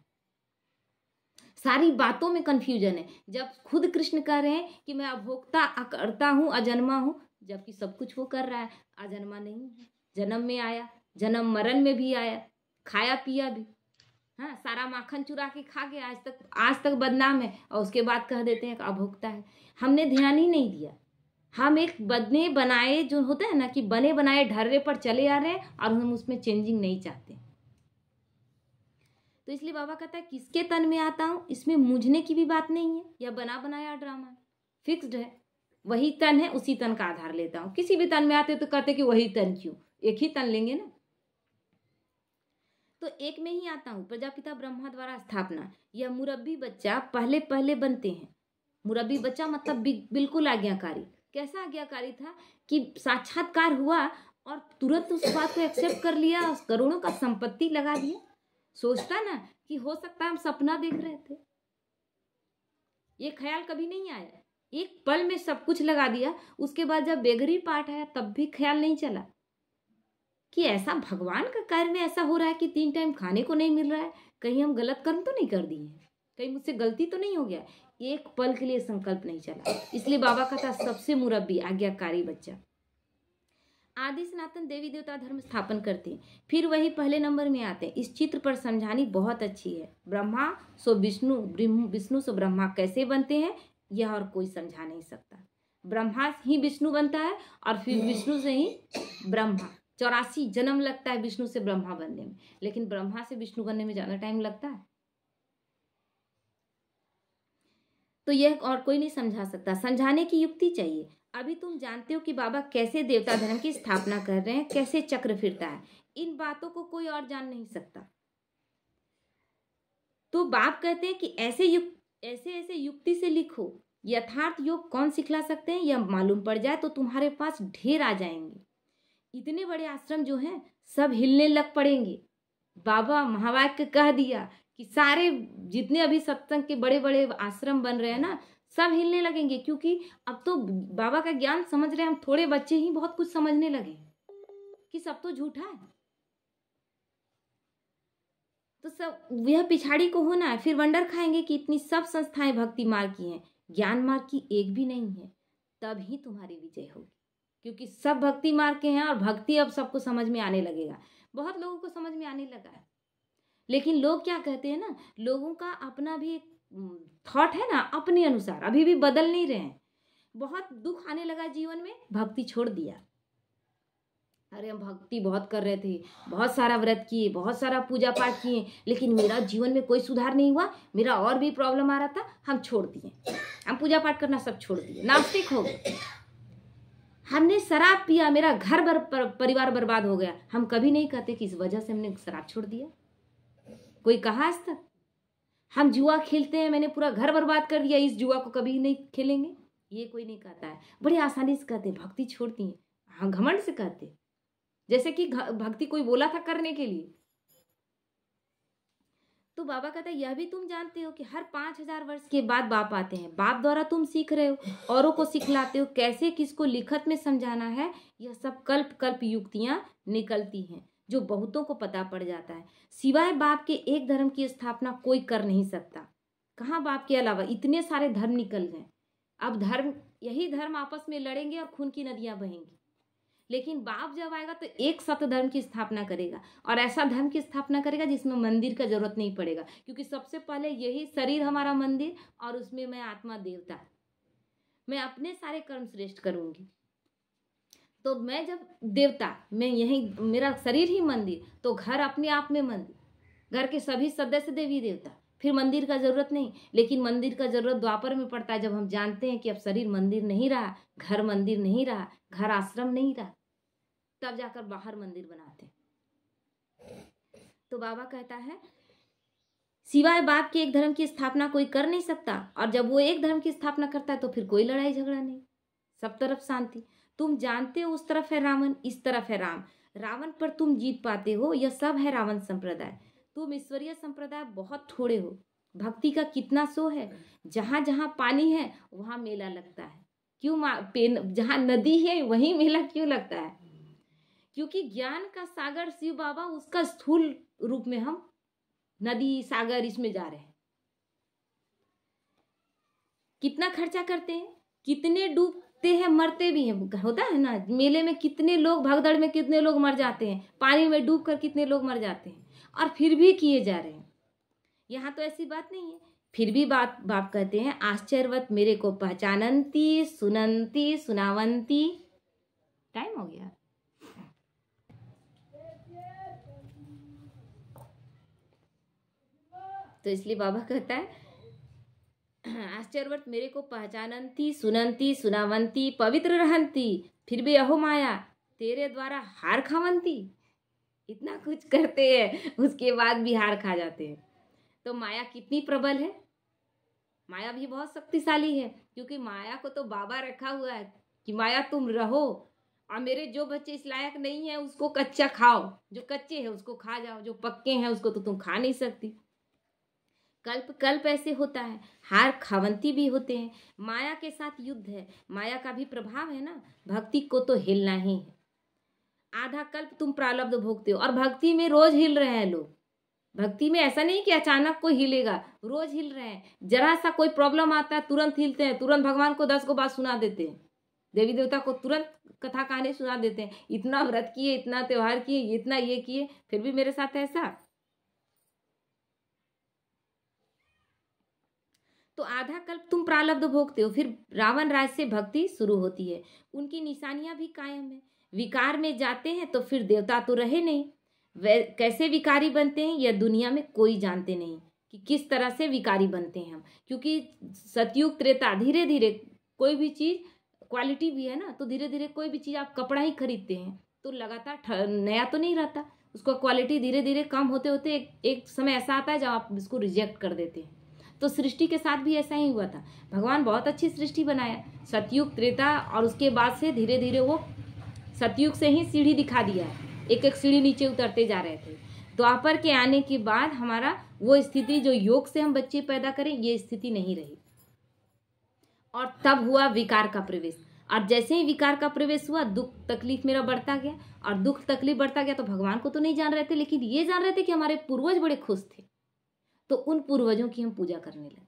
सारी बातों में कन्फ्यूजन है जब खुद कृष्ण कह रहे हैं कि मैं अभोक्ता करता हूँ अजन्मा हूँ जबकि सब कुछ वो कर रहा है अजन्मा नहीं है जन्म में आया जन्म मरण में भी आया खाया पिया भी हाँ सारा माखन चुरा के खा गया आज तक आज तक बदनाम है और उसके बाद कह देते हैं अभोक्ता है हमने ध्यान ही नहीं दिया हम एक बदने बनाए जो होता है ना कि बने बनाए ढर्रे पर चले आ रहे हैं और हम उसमें चेंजिंग नहीं चाहते तो इसलिए बाबा कहता है किसके तन में आता हूँ इसमें मुझने की भी बात नहीं है या बना बनाया ड्रामा है फिक्स्ड है वही तन है उसी तन का आधार लेता हूँ किसी भी तन में आते तो कहते कि वही तन क्यों एक ही तन लेंगे ना तो एक में ही आता हूँ प्रजापिता ब्रह्मा द्वारा स्थापना यह मुरब्बी बच्चा पहले पहले बनते हैं मुरब्बी बच्चा मतलब बिल्कुल आज्ञाकारी कैसा आज्ञाकारी था कि साक्षात्कार हुआ और तुरंत उस बात को एक्सेप्ट कर लिया करोड़ों का संपत्ति लगा दिया सोचता ना कि हो सकता है हम सपना देख रहे थे ये ख्याल कभी नहीं आया एक पल में सब कुछ लगा दिया उसके बाद जब बेघरी पाठ आया तब भी ख्याल नहीं चला कि ऐसा भगवान का कार्य में ऐसा हो रहा है कि तीन टाइम खाने को नहीं मिल रहा है कहीं हम गलत कर्म तो नहीं कर दिए कहीं मुझसे गलती तो नहीं हो गया एक पल के लिए संकल्प नहीं चला इसलिए बाबा का था सबसे मुरब्बी आज्ञाकारी बच्चा आदि सनातन देवी देवता धर्म स्थापन करते हैं फिर वही पहले नंबर में आते हैं इस चित्र पर समझानी बहुत अच्छी है ब्रह्मा सो विष्णु विष्णु सो ब्रह्मा कैसे बनते हैं यह और कोई समझा नहीं सकता ब्रह्मा ही विष्णु बनता है और फिर हम्म। विष्णु से ही ब्रह्मा चौरासी जन्म लगता है विष्णु से ब्रह्मा बनने में लेकिन ब्रह्मा से विष्णु बनने में ज़्यादा टाइम लगता है तो यह और कोई नहीं समझा सकता समझाने की युक्ति चाहिए अभी तुम जानते हो कि बाबा कैसे देवता धर्म की स्थापना कर रहे हैं कैसे चक्र फिरता है इन बातों को कोई और जान नहीं सकता तो बाप कहते हैं कि ऐसे युक्त ऐसे ऐसे युक्ति से लिखो यथार्थ योग कौन सिखला सकते हैं यह मालूम पड़ जाए तो तुम्हारे पास ढेर आ जाएंगे इतने बड़े आश्रम जो हैं सब हिलने लग पड़ेंगे बाबा महावाक्य कह दिया कि सारे जितने अभी सत्संग के बड़े बड़े आश्रम बन रहे हैं ना सब हिलने लगेंगे क्योंकि अब तो बाबा का ज्ञान समझ रहे हम थोड़े बच्चे ही बहुत कुछ समझने लगे कि सब तो झूठा है तो सब यह पिछाड़ी को होना है फिर वंडर खाएंगे कि इतनी सब संस्थाएं भक्ति मार्ग की हैं ज्ञान मार्ग की एक भी नहीं है तब ही तुम्हारी विजय होगी क्योंकि सब भक्ति मार्ग के हैं और भक्ति अब सबको समझ में आने लगेगा बहुत लोगों को समझ में आने लगा है लेकिन लोग क्या कहते हैं ना लोगों का अपना भी एक थॉट है ना अपने अनुसार अभी भी बदल नहीं रहे हैं बहुत दुख आने लगा जीवन में भक्ति छोड़ दिया अरे हम भक्ति बहुत कर रहे थे बहुत सारा व्रत किए बहुत सारा पूजा पाठ किए लेकिन मेरा जीवन में कोई सुधार नहीं हुआ मेरा और भी प्रॉब्लम आ रहा था हम छोड़ दिए हम पूजा पाठ करना सब छोड़ दिए नास्तिक हो गए हमने शराब पिया मेरा घर बर, पर, परिवार बर्बाद हो गया हम कभी नहीं कहते कि इस वजह से हमने शराब छोड़ दिया कोई कहा आज तक हम जुआ खेलते हैं मैंने पूरा घर बर्बाद कर दिया इस जुआ को कभी नहीं खेलेंगे ये कोई नहीं कहता है बड़ी आसानी से कहते भक्ति छोड़ती हैं हाँ घमंड से कहते जैसे कि भक्ति कोई बोला था करने के लिए तो बाबा कहता है यह भी तुम जानते हो कि हर पाँच हजार वर्ष के बाद बाप आते हैं बाप द्वारा तुम सीख रहे हो औरों को सिखलाते हो कैसे किसको लिखत में समझाना है यह सब कल्प कल्प युक्तियाँ निकलती हैं जो बहुतों को पता पड़ जाता है सिवाय बाप के एक धर्म की स्थापना कोई कर नहीं सकता कहाँ बाप के अलावा इतने सारे धर्म निकल गए अब धर्म यही धर्म आपस में लड़ेंगे और खून की नदियाँ बहेंगी लेकिन बाप जब आएगा तो एक सत्य धर्म की स्थापना करेगा और ऐसा धर्म की स्थापना करेगा जिसमें मंदिर का जरूरत नहीं पड़ेगा क्योंकि सबसे पहले यही शरीर हमारा मंदिर और उसमें मैं आत्मा देवता मैं अपने सारे कर्म श्रेष्ठ करूँगी तो मैं जब देवता मैं यही मेरा शरीर ही मंदिर तो घर अपने आप में मंदिर घर के सभी सदस्य देवी देवता फिर मंदिर का जरूरत नहीं लेकिन मंदिर का जरूरत द्वापर में पड़ता है जब हम जानते हैं कि अब शरीर मंदिर नहीं रहा घर मंदिर नहीं रहा घर आश्रम नहीं रहा तब जाकर बाहर मंदिर बनाते तो बाबा कहता है सिवाय बाप के एक धर्म की स्थापना कोई कर नहीं सकता और जब वो एक धर्म की स्थापना करता है तो फिर कोई लड़ाई झगड़ा नहीं सब तरफ शांति तुम जानते हो उस तरफ है रावण इस तरफ है राम रावण पर तुम जीत पाते हो यह सब है रावण संप्रदाय तुम ईश्वरीय संप्रदाय बहुत थोड़े हो भक्ति का कितना सो है जहाँ जहाँ पानी है वहाँ मेला लगता है क्यों पेन जहाँ नदी है वहीं मेला क्यों लगता है क्योंकि ज्ञान का सागर शिव बाबा उसका स्थूल रूप में हम नदी सागर इसमें जा रहे हैं कितना खर्चा करते हैं कितने डूबते हैं मरते भी हैं होता है ना मेले में कितने लोग भगदड़ में कितने लोग मर जाते हैं पानी में डूब कर कितने लोग मर जाते हैं और फिर भी किए जा रहे हैं यहाँ तो ऐसी बात नहीं है फिर भी बात बाप कहते हैं आश्चर्यवत मेरे को पहचानंती सुनंती सुनावंती टाइम हो गया तो इसलिए बाबा कहता है आश्चर्यवर्त मेरे को पहचानंती सुनंती सुनावंती पवित्र रहंती फिर भी अहो माया तेरे द्वारा हार खावंती इतना कुछ करते हैं उसके बाद भी हार खा जाते हैं तो माया कितनी प्रबल है माया भी बहुत शक्तिशाली है क्योंकि माया को तो बाबा रखा हुआ है कि माया तुम रहो और मेरे जो बच्चे इस लायक नहीं है उसको कच्चा खाओ जो कच्चे है उसको खा जाओ जो पक्के हैं उसको तो तुम खा नहीं सकती कल्प कल्प ऐसे होता है हार खावंती भी होते हैं माया के साथ युद्ध है माया का भी प्रभाव है ना भक्ति को तो हिलना ही है आधा कल्प तुम प्रारब्ध भोगते हो और भक्ति में रोज हिल रहे हैं लोग भक्ति में ऐसा नहीं कि अचानक कोई हिलेगा रोज हिल रहे हैं जरा सा कोई प्रॉब्लम आता है तुरंत हिलते हैं तुरंत भगवान को दस को बात सुना देते हैं देवी देवता को तुरंत कथा कहानी सुना देते हैं इतना व्रत किए इतना त्यौहार किए इतना ये किए फिर भी मेरे साथ ऐसा तो आधा कल्प तुम प्रालब्ध भोगते हो फिर रावण राज से भक्ति शुरू होती है उनकी निशानियाँ भी कायम है विकार में जाते हैं तो फिर देवता तो रहे नहीं वे कैसे विकारी बनते हैं यह दुनिया में कोई जानते नहीं कि किस तरह से विकारी बनते हैं हम क्योंकि सतयुग त्रेता धीरे धीरे कोई भी चीज़ क्वालिटी भी है ना तो धीरे धीरे कोई भी चीज़ आप कपड़ा ही खरीदते हैं तो लगातार नया तो नहीं रहता उसका क्वालिटी धीरे धीरे कम होते होते एक, एक समय ऐसा आता है जब आप इसको रिजेक्ट कर देते हैं तो सृष्टि के साथ भी ऐसा ही हुआ था भगवान बहुत अच्छी सृष्टि बनाया सतयुग त्रेता और उसके बाद से धीरे धीरे वो सतयुग से ही सीढ़ी दिखा दिया है एक एक सीढ़ी नीचे उतरते जा रहे थे द्वापर के आने के बाद हमारा वो स्थिति जो योग से हम बच्चे पैदा करें ये स्थिति नहीं रही और तब हुआ विकार का प्रवेश और जैसे ही विकार का प्रवेश हुआ दुख तकलीफ मेरा बढ़ता गया और दुख तकलीफ बढ़ता गया तो भगवान को तो नहीं जान रहे थे लेकिन ये जान रहे थे कि हमारे पूर्वज बड़े खुश थे तो उन पूर्वजों की हम पूजा करने लगे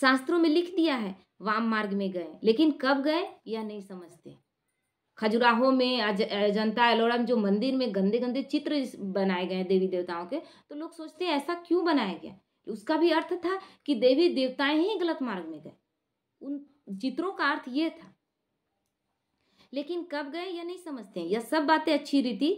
शास्त्रों में लिख दिया है वाम मार्ग में गए लेकिन कब गए यह नहीं समझते खजुराहो में अजंता में जो मंदिर में गंदे गंदे चित्र बनाए गए देवी देवताओं के तो लोग सोचते हैं ऐसा क्यों बनाया गया उसका भी अर्थ था कि देवी देवताएं ही गलत मार्ग में गए उन चित्रों का अर्थ ये था लेकिन कब गए यह नहीं समझते हैं यह सब बातें अच्छी रीति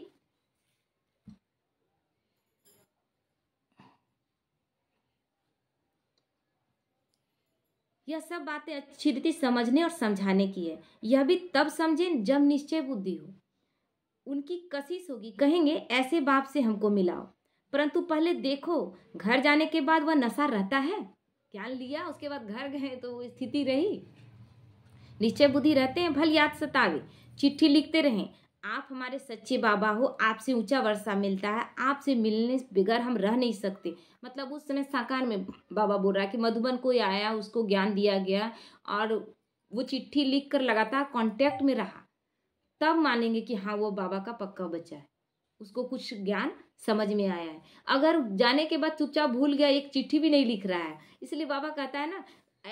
यह सब बातें अच्छी रीति समझने और समझाने की है यह भी तब समझें जब निश्चय बुद्धि हो उनकी कशिश होगी कहेंगे ऐसे बाप से हमको मिलाओ परंतु पहले देखो घर जाने के बाद वह नशा रहता है ज्ञान लिया उसके बाद घर गए तो स्थिति रही निश्चय बुद्धि रहते हैं भल याद सतावे चिट्ठी लिखते रहें आप हमारे सच्चे बाबा हो आपसे ऊंचा वर्षा मिलता है आपसे मिलने बगैर हम रह नहीं सकते मतलब उस समय साकार में बाबा बोल रहा है कि मधुबन कोई आया उसको ज्ञान दिया गया और वो चिट्ठी लिख कर लगातार कॉन्टैक्ट में रहा तब मानेंगे कि हाँ वो बाबा का पक्का बच्चा है उसको कुछ ज्ञान समझ में आया है अगर जाने के बाद चुपचाप भूल गया एक चिट्ठी भी नहीं लिख रहा है इसलिए बाबा कहता है ना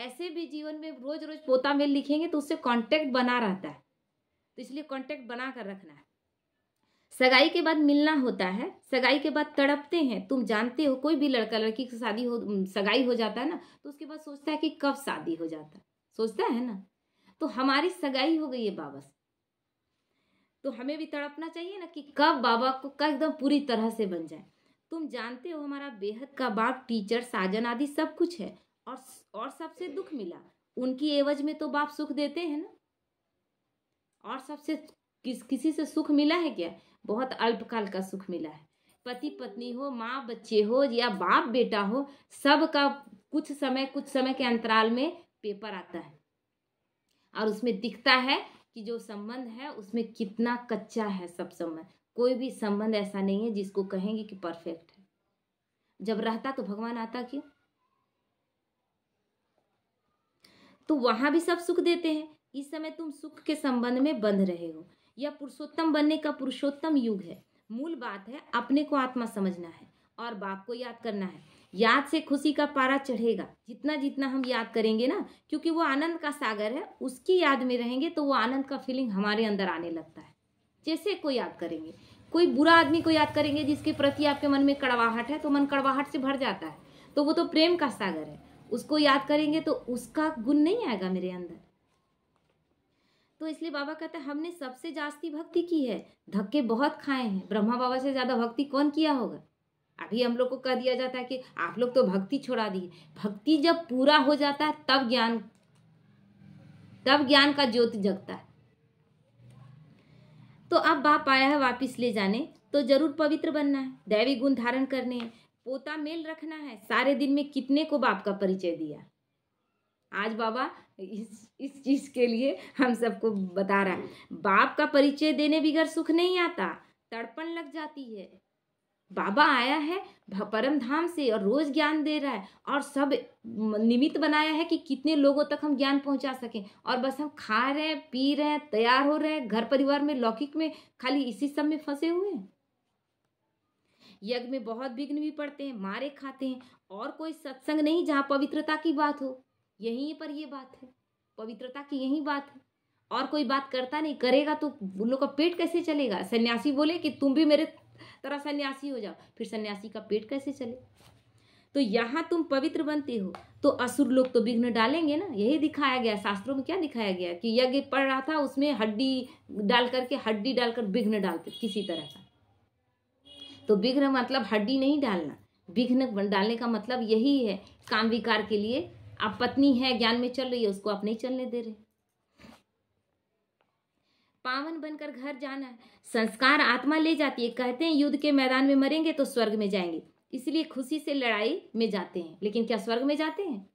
ऐसे भी जीवन में रोज रोज पोता मेल लिखेंगे तो उससे कॉन्टैक्ट बना रहता है तो इसलिए कॉन्टैक्ट बना कर रखना है सगाई के बाद मिलना होता है सगाई के बाद तड़पते हैं तुम जानते हो कोई भी लड़का लड़की की शादी हो सगाई हो जाता है ना तो उसके बाद सोचता है कि कब शादी हो जाता है सोचता है ना तो हमारी सगाई हो गई है बाबा से तो हमें भी तड़पना चाहिए ना कि कब बाबा को कब एकदम पूरी तरह से बन जाए तुम जानते हो हमारा बेहद का बाप टीचर साजन आदि सब कुछ है और और सबसे दुख मिला उनकी एवज में तो बाप सुख देते हैं ना और सबसे किस किसी से सुख मिला है क्या बहुत अल्पकाल का सुख मिला है पति पत्नी हो माँ बच्चे हो या बाप बेटा हो सब का कुछ समय कुछ समय के अंतराल में पेपर आता है और उसमें दिखता है कि जो संबंध है उसमें कितना कच्चा है सब संबंध कोई भी संबंध ऐसा नहीं है जिसको कहेंगे कि परफेक्ट है जब रहता तो भगवान आता क्यों तो वहां भी सब सुख देते हैं इस समय तुम सुख के संबंध में बंध रहे हो यह पुरुषोत्तम बनने का पुरुषोत्तम युग है मूल बात है अपने को आत्मा समझना है और बाप को याद करना है याद से खुशी का पारा चढ़ेगा जितना जितना हम याद करेंगे ना क्योंकि वो आनंद का सागर है उसकी याद में रहेंगे तो वो आनंद का फीलिंग हमारे अंदर आने लगता है जैसे को याद करेंगे कोई बुरा आदमी को याद करेंगे जिसके प्रति आपके मन में कड़वाहट है तो मन कड़वाहट से भर जाता है तो वो तो प्रेम का सागर है उसको याद करेंगे तो उसका गुण नहीं आएगा मेरे अंदर तो इसलिए बाबा कहते हैं हमने सबसे जास्ती भक्ति की है धक्के बहुत खाए हैं ब्रह्मा बाबा से ज़्यादा भक्ति कौन किया होगा अभी हम लोग को कह दिया जाता है कि आप लोग तो भक्ति छोड़ा दिए भक्ति जब पूरा हो जाता है तब ज्ञान तब ज्ञान का ज्योत जगता है तो अब बाप आया है वापिस ले जाने तो जरूर पवित्र बनना है दैवी गुण धारण करने हैं पोता मेल रखना है सारे दिन में कितने को बाप का परिचय दिया आज बाबा इस इस चीज़ के लिए हम सबको बता रहा है बाप का परिचय देने बिगैर सुख नहीं आता तड़पन लग जाती है बाबा आया है परम धाम से और रोज ज्ञान दे रहा है और सब निमित्त बनाया है कि कितने लोगों तक हम ज्ञान पहुंचा सकें और बस हम खा रहे हैं पी रहे हैं तैयार हो रहे हैं घर परिवार में लौकिक में खाली इसी सब में फंसे हुए हैं यज्ञ में बहुत विघ्न भी पड़ते हैं मारे खाते हैं और कोई सत्संग नहीं जहाँ पवित्रता की बात हो यहीं पर ये बात है पवित्रता की यही बात है और कोई बात करता नहीं करेगा तो उन लोग का पेट कैसे चलेगा सन्यासी बोले कि तुम भी मेरे तरह सन्यासी हो जाओ फिर सन्यासी का पेट कैसे चले तो यहाँ तुम पवित्र बनते हो तो असुर लोग तो विघ्न डालेंगे ना यही दिखाया गया शास्त्रों में क्या दिखाया गया कि यज्ञ पड़ रहा था उसमें हड्डी डाल करके हड्डी डालकर विघ्न डालते किसी तरह का तो विघ्न मतलब हड्डी नहीं डालना विघ्न डालने का मतलब यही है काम विकार के लिए आप पत्नी है ज्ञान में चल रही है उसको आप नहीं चलने दे रहे पावन बनकर घर जाना संस्कार आत्मा ले जाती है कहते हैं युद्ध के मैदान में मरेंगे तो स्वर्ग में जाएंगे इसलिए खुशी से लड़ाई में जाते हैं लेकिन क्या स्वर्ग में जाते हैं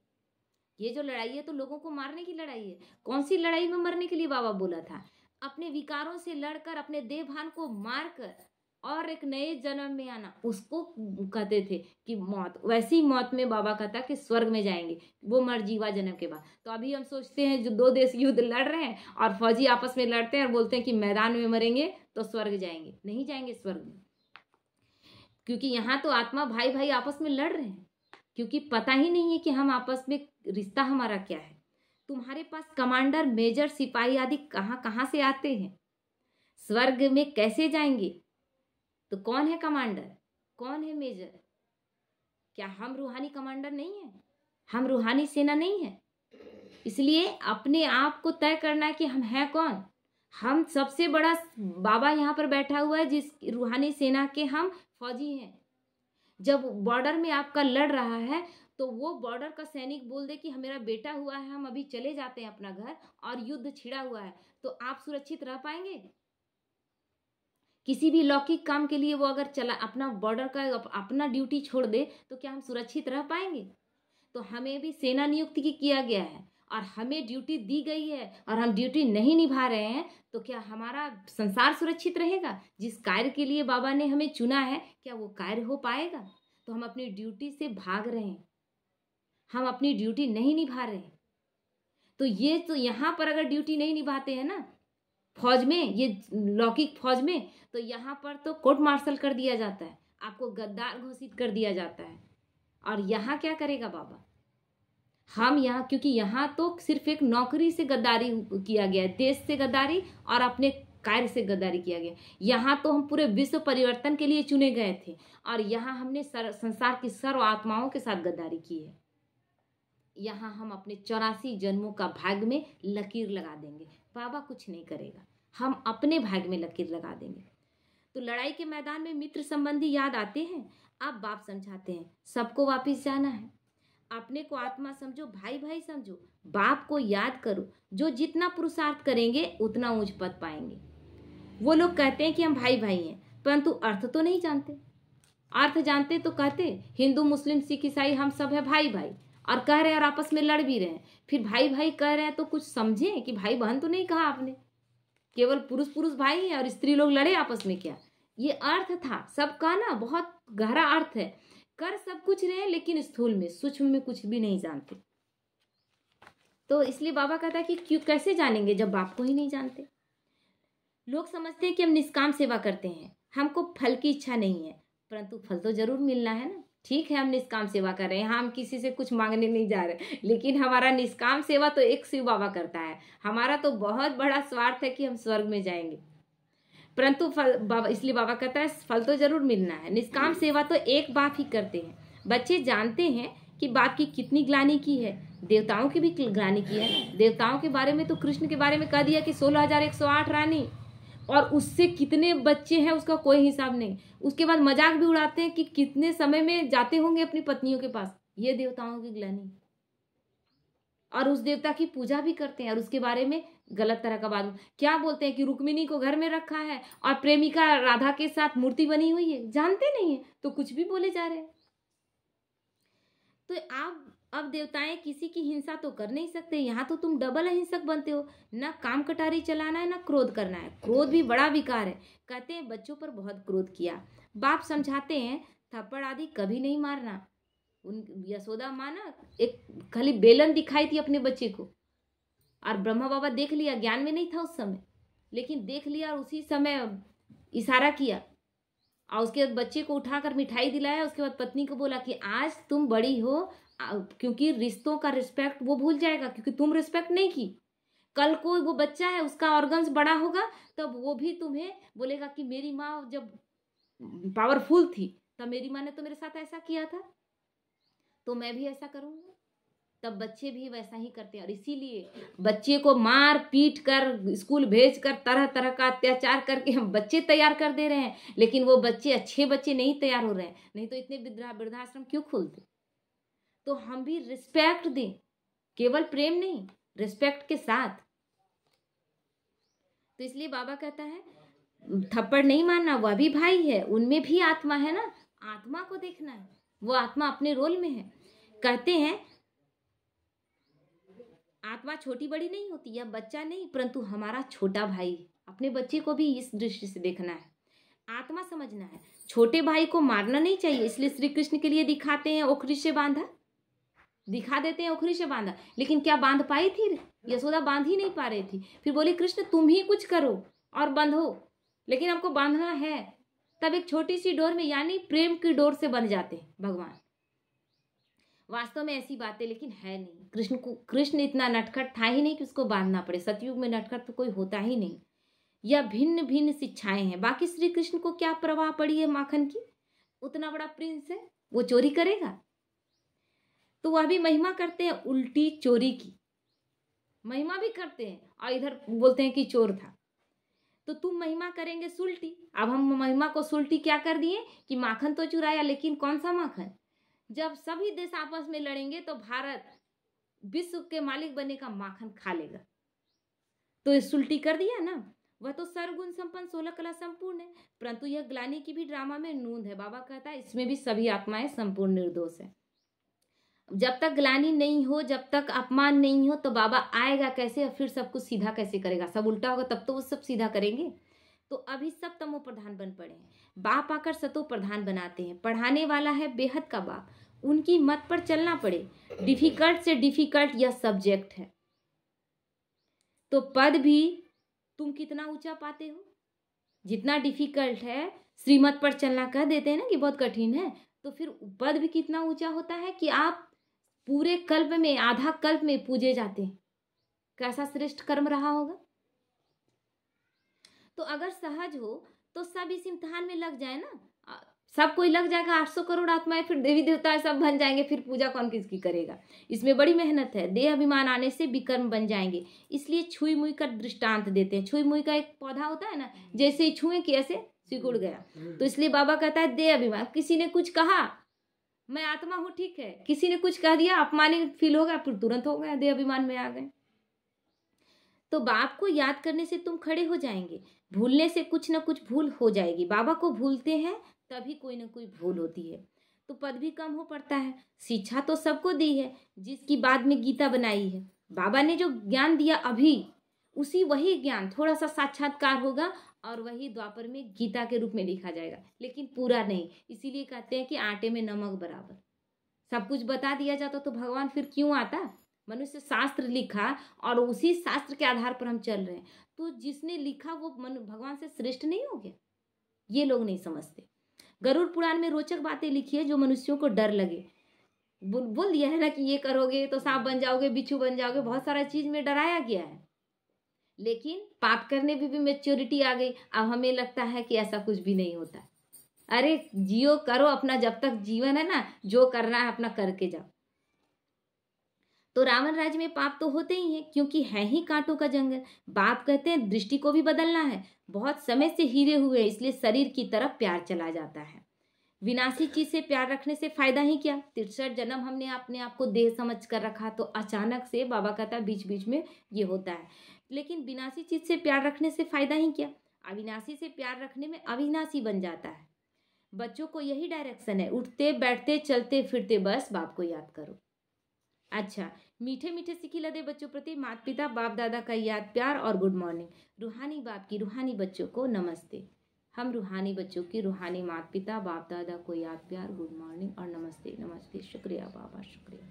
ये जो लड़ाई है तो लोगों को मारने की लड़ाई है कौन सी लड़ाई में मरने के लिए बाबा बोला था अपने विकारों से लड़कर अपने देह भान को मारकर और एक नए जन्म में आना उसको कहते थे कि मौत वैसी मौत में बाबा कहता कि स्वर्ग में जाएंगे वो मर जीवा जन्म के बाद तो अभी हम सोचते हैं जो दो देश युद्ध लड़ रहे हैं और फौजी आपस में लड़ते हैं और बोलते हैं कि मैदान में मरेंगे तो स्वर्ग जाएंगे नहीं जाएंगे स्वर्ग में क्योंकि यहाँ तो आत्मा भाई भाई आपस में लड़ रहे हैं क्योंकि पता ही नहीं है कि हम आपस में रिश्ता हमारा क्या है तुम्हारे पास कमांडर मेजर सिपाही आदि कहाँ कहाँ से आते हैं स्वर्ग में कैसे जाएंगे तो कौन है कमांडर कौन है मेजर क्या हम रूहानी कमांडर नहीं है हम रूहानी सेना नहीं है इसलिए अपने आप को तय करना है कि हम हैं कौन हम सबसे बड़ा बाबा यहाँ पर बैठा हुआ है जिस रूहानी सेना के हम फौजी हैं जब बॉर्डर में आपका लड़ रहा है तो वो बॉर्डर का सैनिक बोल दे कि मेरा बेटा हुआ है हम अभी चले जाते हैं अपना घर और युद्ध छिड़ा हुआ है तो आप सुरक्षित रह पाएंगे किसी भी लौकिक काम के लिए वो अगर चला अपना बॉर्डर का अपना ड्यूटी छोड़ दे तो क्या हम सुरक्षित रह पाएंगे तो हमें भी सेना नियुक्ति की किया गया है और हमें ड्यूटी दी गई है और हम ड्यूटी नहीं निभा रहे हैं तो क्या हमारा संसार सुरक्षित रहेगा जिस कार्य के लिए बाबा ने हमें चुना है क्या वो कार्य हो पाएगा तो हम अपनी ड्यूटी से भाग रहे हैं हम अपनी ड्यूटी नहीं निभा रहे हैं तो ये तो यहाँ पर अगर ड्यूटी नहीं निभाते हैं ना फौज में ये लौकिक फौज में तो यहाँ पर तो कोर्ट मार्शल कर दिया जाता है आपको गद्दार घोषित कर दिया जाता है और यहाँ क्या करेगा बाबा हम यहाँ क्योंकि यहाँ तो सिर्फ एक नौकरी से गद्दारी किया गया है देश से गद्दारी और अपने कार्य से गद्दारी किया गया यहाँ तो हम पूरे विश्व परिवर्तन के लिए चुने गए थे और यहाँ हमने सर, संसार की सर्व आत्माओं के साथ गद्दारी की है यहाँ हम अपने चौरासी जन्मों का भाग में लकीर लगा देंगे बाबा कुछ नहीं करेगा हम अपने भाग में लकीर लगा देंगे तो लड़ाई के मैदान में मित्र संबंधी याद आते हैं आप बाप समझाते हैं सबको वापस जाना है अपने को आत्मा समझो भाई भाई समझो बाप को याद करो जो जितना पुरुषार्थ करेंगे उतना ऊंच पद पाएंगे वो लोग कहते हैं कि हम भाई भाई हैं परंतु अर्थ तो नहीं जानते अर्थ जानते तो कहते हिंदू मुस्लिम सिख ईसाई हम सब है भाई भाई और कह रहे हैं और आपस में लड़ भी रहे हैं फिर भाई भाई कह रहे हैं तो कुछ समझें कि भाई बहन तो नहीं कहा आपने केवल पुरुष पुरुष भाई और स्त्री लोग लड़े आपस में क्या ये अर्थ था सब का ना बहुत गहरा अर्थ है कर सब कुछ रहे लेकिन स्थूल में सूक्ष्म में कुछ भी नहीं जानते तो इसलिए बाबा कहता है कि क्यों कैसे जानेंगे जब बाप को ही नहीं जानते लोग समझते हैं कि हम निष्काम सेवा करते हैं हमको फल की इच्छा नहीं है परंतु फल तो जरूर मिलना है ना ठीक है हम निष्काम सेवा कर रहे हैं हाँ, हम किसी से कुछ मांगने नहीं जा रहे लेकिन हमारा निष्काम सेवा तो एक शिव बाबा करता है हमारा तो बहुत बड़ा स्वार्थ है कि हम स्वर्ग में जाएंगे परंतु फल बाबा इसलिए बाबा कहता है फल तो जरूर मिलना है निष्काम हम्म। सेवा तो एक बाप ही करते हैं बच्चे जानते हैं कि बाप की कितनी ग्लानी की है देवताओं की भी ग्लानी की है देवताओं के बारे में तो कृष्ण के बारे में कह दिया कि सोलह हजार एक सौ आठ रानी और उससे कितने बच्चे हैं उसका कोई हिसाब नहीं उसके बाद मजाक भी उड़ाते हैं कि कितने समय में जाते होंगे अपनी पत्नियों के पास ये देवताओं की ग्लानी और उस देवता की पूजा भी करते हैं और उसके बारे में गलत तरह का बात क्या बोलते हैं कि रुक्मिणी को घर में रखा है और प्रेमिका राधा के साथ मूर्ति बनी हुई है जानते नहीं है तो कुछ भी बोले जा रहे हैं तो आप अब देवताएं किसी की हिंसा तो कर नहीं सकते यहाँ तो तुम डबल अहिंसक बनते हो ना काम कटारी चलाना है ना क्रोध करना है क्रोध भी बड़ा विकार है कहते हैं बच्चों पर बहुत क्रोध किया बाप समझाते हैं थप्पड़ आदि कभी नहीं मारना उन यशोदा माँ ना एक खाली बेलन दिखाई थी अपने बच्चे को और ब्रह्मा बाबा देख लिया ज्ञान में नहीं था उस समय लेकिन देख लिया और उसी समय इशारा किया और उसके बाद बच्चे को उठाकर मिठाई दिलाया उसके बाद पत्नी को बोला कि आज तुम बड़ी हो क्योंकि रिश्तों का रिस्पेक्ट वो भूल जाएगा क्योंकि तुम रिस्पेक्ट नहीं की कल को वो बच्चा है उसका ऑर्गन्स बड़ा होगा तब वो भी तुम्हें बोलेगा कि मेरी माँ जब पावरफुल थी तब मेरी माँ ने तो मेरे साथ ऐसा किया था तो मैं भी ऐसा करूँगा तब बच्चे भी वैसा ही करते हैं और इसीलिए बच्चे को मार पीट कर स्कूल भेज कर तरह तरह का अत्याचार करके हम बच्चे तैयार कर दे रहे हैं लेकिन वो बच्चे अच्छे बच्चे नहीं तैयार हो रहे हैं नहीं तो इतने वृद्धाश्रम क्यों खोलते तो हम भी रिस्पेक्ट दें केवल प्रेम नहीं रिस्पेक्ट के साथ तो इसलिए बाबा कहता है थप्पड़ नहीं मानना वह भी भाई है उनमें भी आत्मा है ना आत्मा को देखना है वो आत्मा अपने रोल में है कहते हैं आत्मा छोटी बड़ी नहीं होती या बच्चा नहीं परंतु हमारा छोटा भाई अपने बच्चे को भी इस दृष्टि से देखना है आत्मा समझना है छोटे भाई को मारना नहीं चाहिए इसलिए श्री कृष्ण के लिए दिखाते हैं ओखरी से बांधा दिखा देते हैं ओखरी से बांधा लेकिन क्या बांध पाई थी यशोदा बांध ही नहीं पा रही थी फिर बोली कृष्ण तुम ही कुछ करो और बंधो लेकिन आपको बांधना है तब एक छोटी सी डोर में यानी प्रेम की डोर से बंध जाते हैं भगवान वास्तव में ऐसी बातें लेकिन है नहीं कृष्ण को कृष्ण इतना नटखट था ही नहीं कि उसको बांधना पड़े सतयुग में नटखट तो कोई होता ही नहीं यह भिन्न भिन्न शिक्षाएं हैं बाकी श्री कृष्ण को क्या प्रवाह पड़ी है माखन की उतना बड़ा प्रिंस है वो चोरी करेगा तो वह भी महिमा करते हैं उल्टी चोरी की महिमा भी करते हैं और इधर बोलते हैं कि चोर था तो तुम महिमा करेंगे सुल्टी अब हम महिमा को सुल्टी क्या कर दिए कि माखन तो चुराया लेकिन कौन सा माखन जब सभी देश आपस में लड़ेंगे तो भारत विश्व के मालिक बने का माखन खा लेगा तो ये सुल्टी कर दिया ना वह तो सर्वगुण संपन्न सोलह कला संपूर्ण है परंतु यह ग्लानी की भी ड्रामा में नूंद है बाबा कहता है इसमें भी सभी आत्माएं संपूर्ण निर्दोष है जब तक ग्लानी नहीं हो जब तक अपमान नहीं हो तो बाबा आएगा कैसे और फिर सब कुछ सीधा कैसे करेगा सब उल्टा होगा तब तो वो सब सीधा करेंगे तो अभी सब तमो प्रधान बन पड़े हैं बाप आकर सतो प्रधान बनाते हैं पढ़ाने वाला है बेहद का बाप उनकी मत पर चलना पड़े डिफिकल्ट से डिफिकल्ट यह सब्जेक्ट है तो पद भी तुम कितना ऊंचा पाते हो जितना डिफिकल्ट है श्रीमत पर चलना कह देते हैं ना कि बहुत कठिन है तो फिर पद भी कितना ऊंचा होता है कि आप पूरे कल्प में आधा कल्प में पूजे जाते हैं कैसा श्रेष्ठ कर्म रहा होगा तो अगर सहज हो तो सब इस इम्तहान में लग जाए ना सब कोई लग जाएगा आठ सौ करोड़ आत्माएं फिर देवी देवता सब बन जाएंगे फिर पूजा कौन किसकी करेगा इसमें बड़ी मेहनत है देह अभिमान आने से विकर्म बन जाएंगे इसलिए छुई मुई का दृष्टांत देते हैं छुई मुई का एक पौधा होता है ना जैसे ही छुए कि ऐसे सिकुड़ गया तो इसलिए बाबा कहता है देह अभिमान किसी ने कुछ कहा मैं आत्मा हूँ ठीक है किसी ने कुछ कह दिया अपमानित फील होगा फिर तुरंत हो गया देह अभिमान में आ गए तो बाप को याद करने से तुम खड़े हो जाएंगे भूलने से कुछ ना कुछ भूल हो जाएगी बाबा को भूलते हैं तभी कोई ना कोई भूल होती है तो पद भी कम हो पड़ता है शिक्षा तो सबको दी है जिसकी बाद में गीता बनाई है बाबा ने जो ज्ञान दिया अभी उसी वही ज्ञान थोड़ा सा साक्षात्कार होगा और वही द्वापर में गीता के रूप में लिखा जाएगा लेकिन पूरा नहीं इसीलिए कहते हैं कि आटे में नमक बराबर सब कुछ बता दिया जाता तो भगवान फिर क्यों आता मनुष्य शास्त्र लिखा और उसी शास्त्र के आधार पर हम चल रहे हैं तो जिसने लिखा वो मन भगवान से श्रेष्ठ नहीं हो गया ये लोग नहीं समझते गरुड़ पुराण में रोचक बातें लिखी है जो मनुष्यों को डर लगे बोल बोल दिया है ना कि ये करोगे तो सांप बन जाओगे बिच्छू बन जाओगे बहुत सारा चीज में डराया गया है लेकिन पाप करने में भी, भी मेच्योरिटी आ गई अब हमें लगता है कि ऐसा कुछ भी नहीं होता अरे जियो करो अपना जब तक जीवन है ना जो करना है अपना करके जाओ तो रावण राज्य में पाप तो होते ही हैं क्योंकि है ही कांटों का जंगल बाप कहते हैं दृष्टि को भी बदलना है बहुत समय से हीरे हुए इसलिए शरीर की तरफ प्यार चला जाता है विनाशी चीज से प्यार रखने से फायदा ही क्या तिरसठ जन्म हमने अपने आप को देह समझ कर रखा तो अचानक से बाबा कहता बीच बीच में ये होता है लेकिन विनाशी चीज़ से प्यार रखने से फ़ायदा ही क्या अविनाशी से प्यार रखने में अविनाशी बन जाता है बच्चों को यही डायरेक्शन है उठते बैठते चलते फिरते बस बाप को याद करो अच्छा मीठे मीठे सीखी लदे बच्चों प्रति मात पिता बाप दादा का याद प्यार और गुड मॉर्निंग रूहानी बाप की रूहानी बच्चों को नमस्ते हम रूहानी बच्चों की रूहानी माता पिता बाप दादा को याद प्यार गुड मॉर्निंग और नमस्ते नमस्ते शुक्रिया बाबा शुक्रिया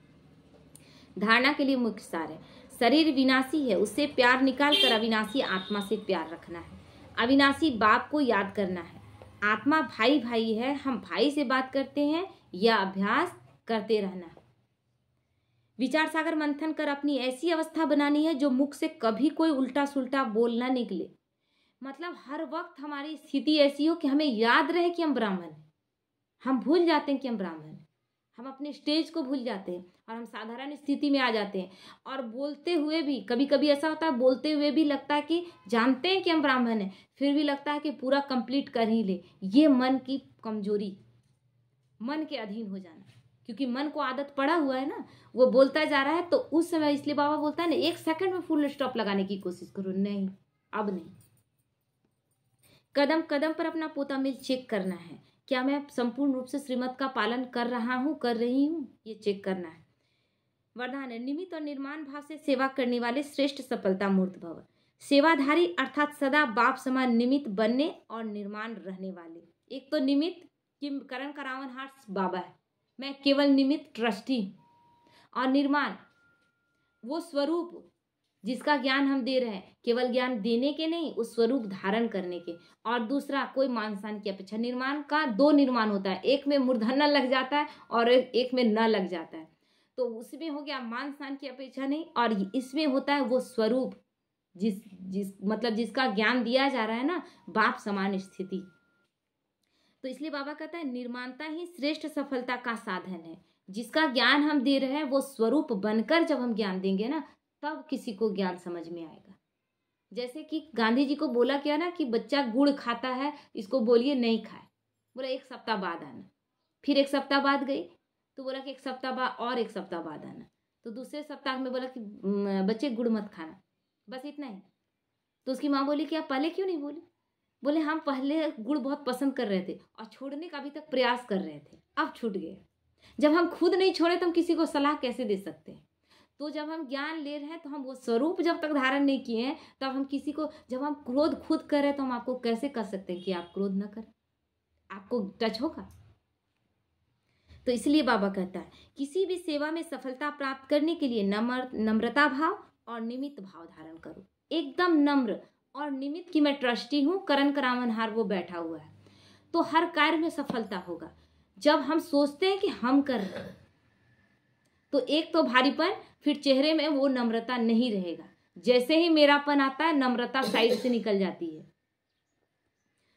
धारणा के लिए मुख्य सार है शरीर विनाशी है उससे प्यार निकाल कर अविनाशी आत्मा से प्यार रखना है अविनाशी बाप को याद करना है आत्मा भाई भाई है हम भाई से बात करते हैं या अभ्यास करते रहना विचार सागर मंथन कर अपनी ऐसी अवस्था बनानी है जो मुख से कभी कोई उल्टा सुलटा बोल ना निकले मतलब हर वक्त हमारी स्थिति ऐसी हो कि हमें याद रहे कि हम ब्राह्मण हैं हम भूल जाते हैं कि हम ब्राह्मण हैं हम अपने स्टेज को भूल जाते हैं और हम साधारण स्थिति में आ जाते हैं और बोलते हुए भी कभी कभी ऐसा होता है बोलते हुए भी लगता है कि जानते हैं कि हम ब्राह्मण हैं फिर भी लगता है कि पूरा कंप्लीट कर ही ले ये मन की कमजोरी मन के अधीन हो जाना क्योंकि मन को आदत पड़ा हुआ है ना वो बोलता जा रहा है तो उस समय इसलिए बाबा बोलता है ना एक सेकंड में फुल स्टॉप लगाने की कोशिश करो नहीं अब नहीं कदम कदम पर अपना पोता मिल चेक करना है क्या मैं संपूर्ण रूप से श्रीमत का पालन कर रहा हूँ कर रही हूँ ये चेक करना है वरदान है निमित और निर्माण भाव से सेवा करने वाले श्रेष्ठ सफलता मूर्त भव सेवाधारी अर्थात सदा बाप समान निमित बनने और निर्माण रहने वाले एक तो निमित कि करण करावन हार्ट बाबा है मैं केवल निमित ट्रस्टी और निर्माण वो स्वरूप जिसका ज्ञान हम दे रहे हैं केवल ज्ञान देने के नहीं उस स्वरूप धारण करने के और दूसरा कोई मानसान की अपेक्षा निर्माण का दो निर्माण होता है एक में न लग जाता है और एक में न लग जाता है तो उसमें हो गया मानसान की अपेक्षा नहीं और इसमें होता है वो स्वरूप जिस जिस मतलब जिसका ज्ञान दिया जा रहा है ना बाप समान स्थिति तो इसलिए बाबा कहता है निर्माणता ही श्रेष्ठ सफलता का साधन है जिसका ज्ञान हम दे रहे हैं वो स्वरूप बनकर जब हम ज्ञान देंगे ना तब किसी को ज्ञान समझ में आएगा जैसे कि गांधी जी को बोला क्या ना कि बच्चा गुड़ खाता है इसको बोलिए नहीं खाए बोला एक सप्ताह बाद आना फिर एक सप्ताह बाद गई तो बोला कि एक सप्ताह बाद और एक सप्ताह बाद आना तो दूसरे सप्ताह में बोला कि बच्चे गुड़ मत खाना बस इतना ही तो उसकी माँ बोली कि आप पहले क्यों नहीं बोले बोले हम पहले गुड़ बहुत पसंद कर रहे थे और छोड़ने का अभी तक प्रयास कर रहे थे अब छूट गए जब हम खुद नहीं छोड़े तो हम किसी को सलाह कैसे दे सकते हैं तो जब हम ज्ञान ले रहे हैं तो हम वो स्वरूप जब तक धारण नहीं किए हैं तब तो हम किसी को जब हम क्रोध खुद कर रहे हैं तो हम आपको कैसे कर सकते हैं कि आप क्रोध ना करें आपको टच होगा तो इसलिए बाबा कहता है किसी भी सेवा में सफलता प्राप्त करने के लिए नम्र नम्रता भाव और निमित्त भाव धारण करो एकदम नम्र और निमित्त की मैं ट्रस्टी हूँ करण हार वो बैठा हुआ है तो हर कार्य में सफलता होगा जब हम सोचते हैं कि हम कर रहे हैं तो एक तो भारीपन फिर चेहरे में वो नम्रता नहीं रहेगा जैसे ही मेरापन आता है नम्रता साइड से निकल जाती है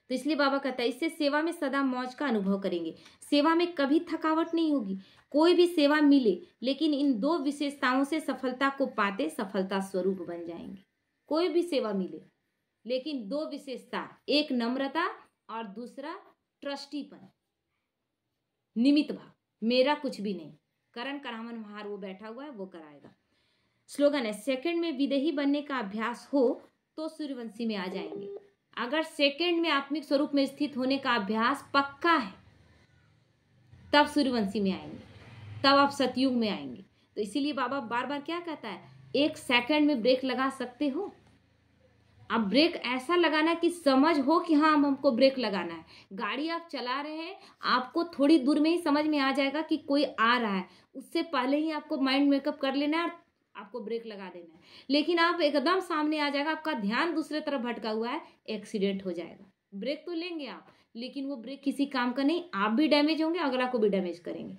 तो इसलिए बाबा कहता है इससे सेवा में सदा मौज का अनुभव करेंगे सेवा में कभी थकावट नहीं होगी कोई भी सेवा मिले लेकिन इन दो विशेषताओं से सफलता को पाते सफलता स्वरूप बन जाएंगे कोई भी सेवा मिले लेकिन दो विशेषता एक नम्रता और दूसरा ट्रस्टीपन निमित भाव मेरा कुछ भी नहीं करण करामन महार वो बैठा हुआ है वो कराएगा स्लोगन है सेकंड में विदेही बनने का अभ्यास हो तो सूर्यवंशी में आ जाएंगे अगर सेकंड में आत्मिक स्वरूप में स्थित होने का अभ्यास पक्का है तब सूर्यवंशी में आएंगे तब आप सतयुग में आएंगे तो इसीलिए बाबा बार बार क्या कहता है एक सेकंड में ब्रेक लगा सकते हो अब ब्रेक ऐसा लगाना कि समझ हो कि हाँ हमको ब्रेक लगाना है गाड़ी आप चला रहे हैं आपको थोड़ी दूर में ही समझ में आ जाएगा कि कोई आ रहा है उससे पहले ही आपको माइंड मेकअप कर लेना है और आपको ब्रेक लगा देना है लेकिन आप एकदम सामने आ जाएगा आपका ध्यान दूसरे तरफ भटका हुआ है एक्सीडेंट हो जाएगा ब्रेक तो लेंगे आप लेकिन वो ब्रेक किसी काम का नहीं आप भी डैमेज होंगे अगला को भी डैमेज करेंगे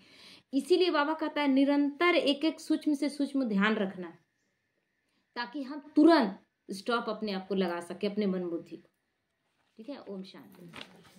इसीलिए बाबा कहता है निरंतर एक एक सूक्ष्म से सूक्ष्म ध्यान रखना ताकि हम तुरंत स्टॉप अपने आप को लगा सके अपने मन बुद्धि को ठीक है ओम शांति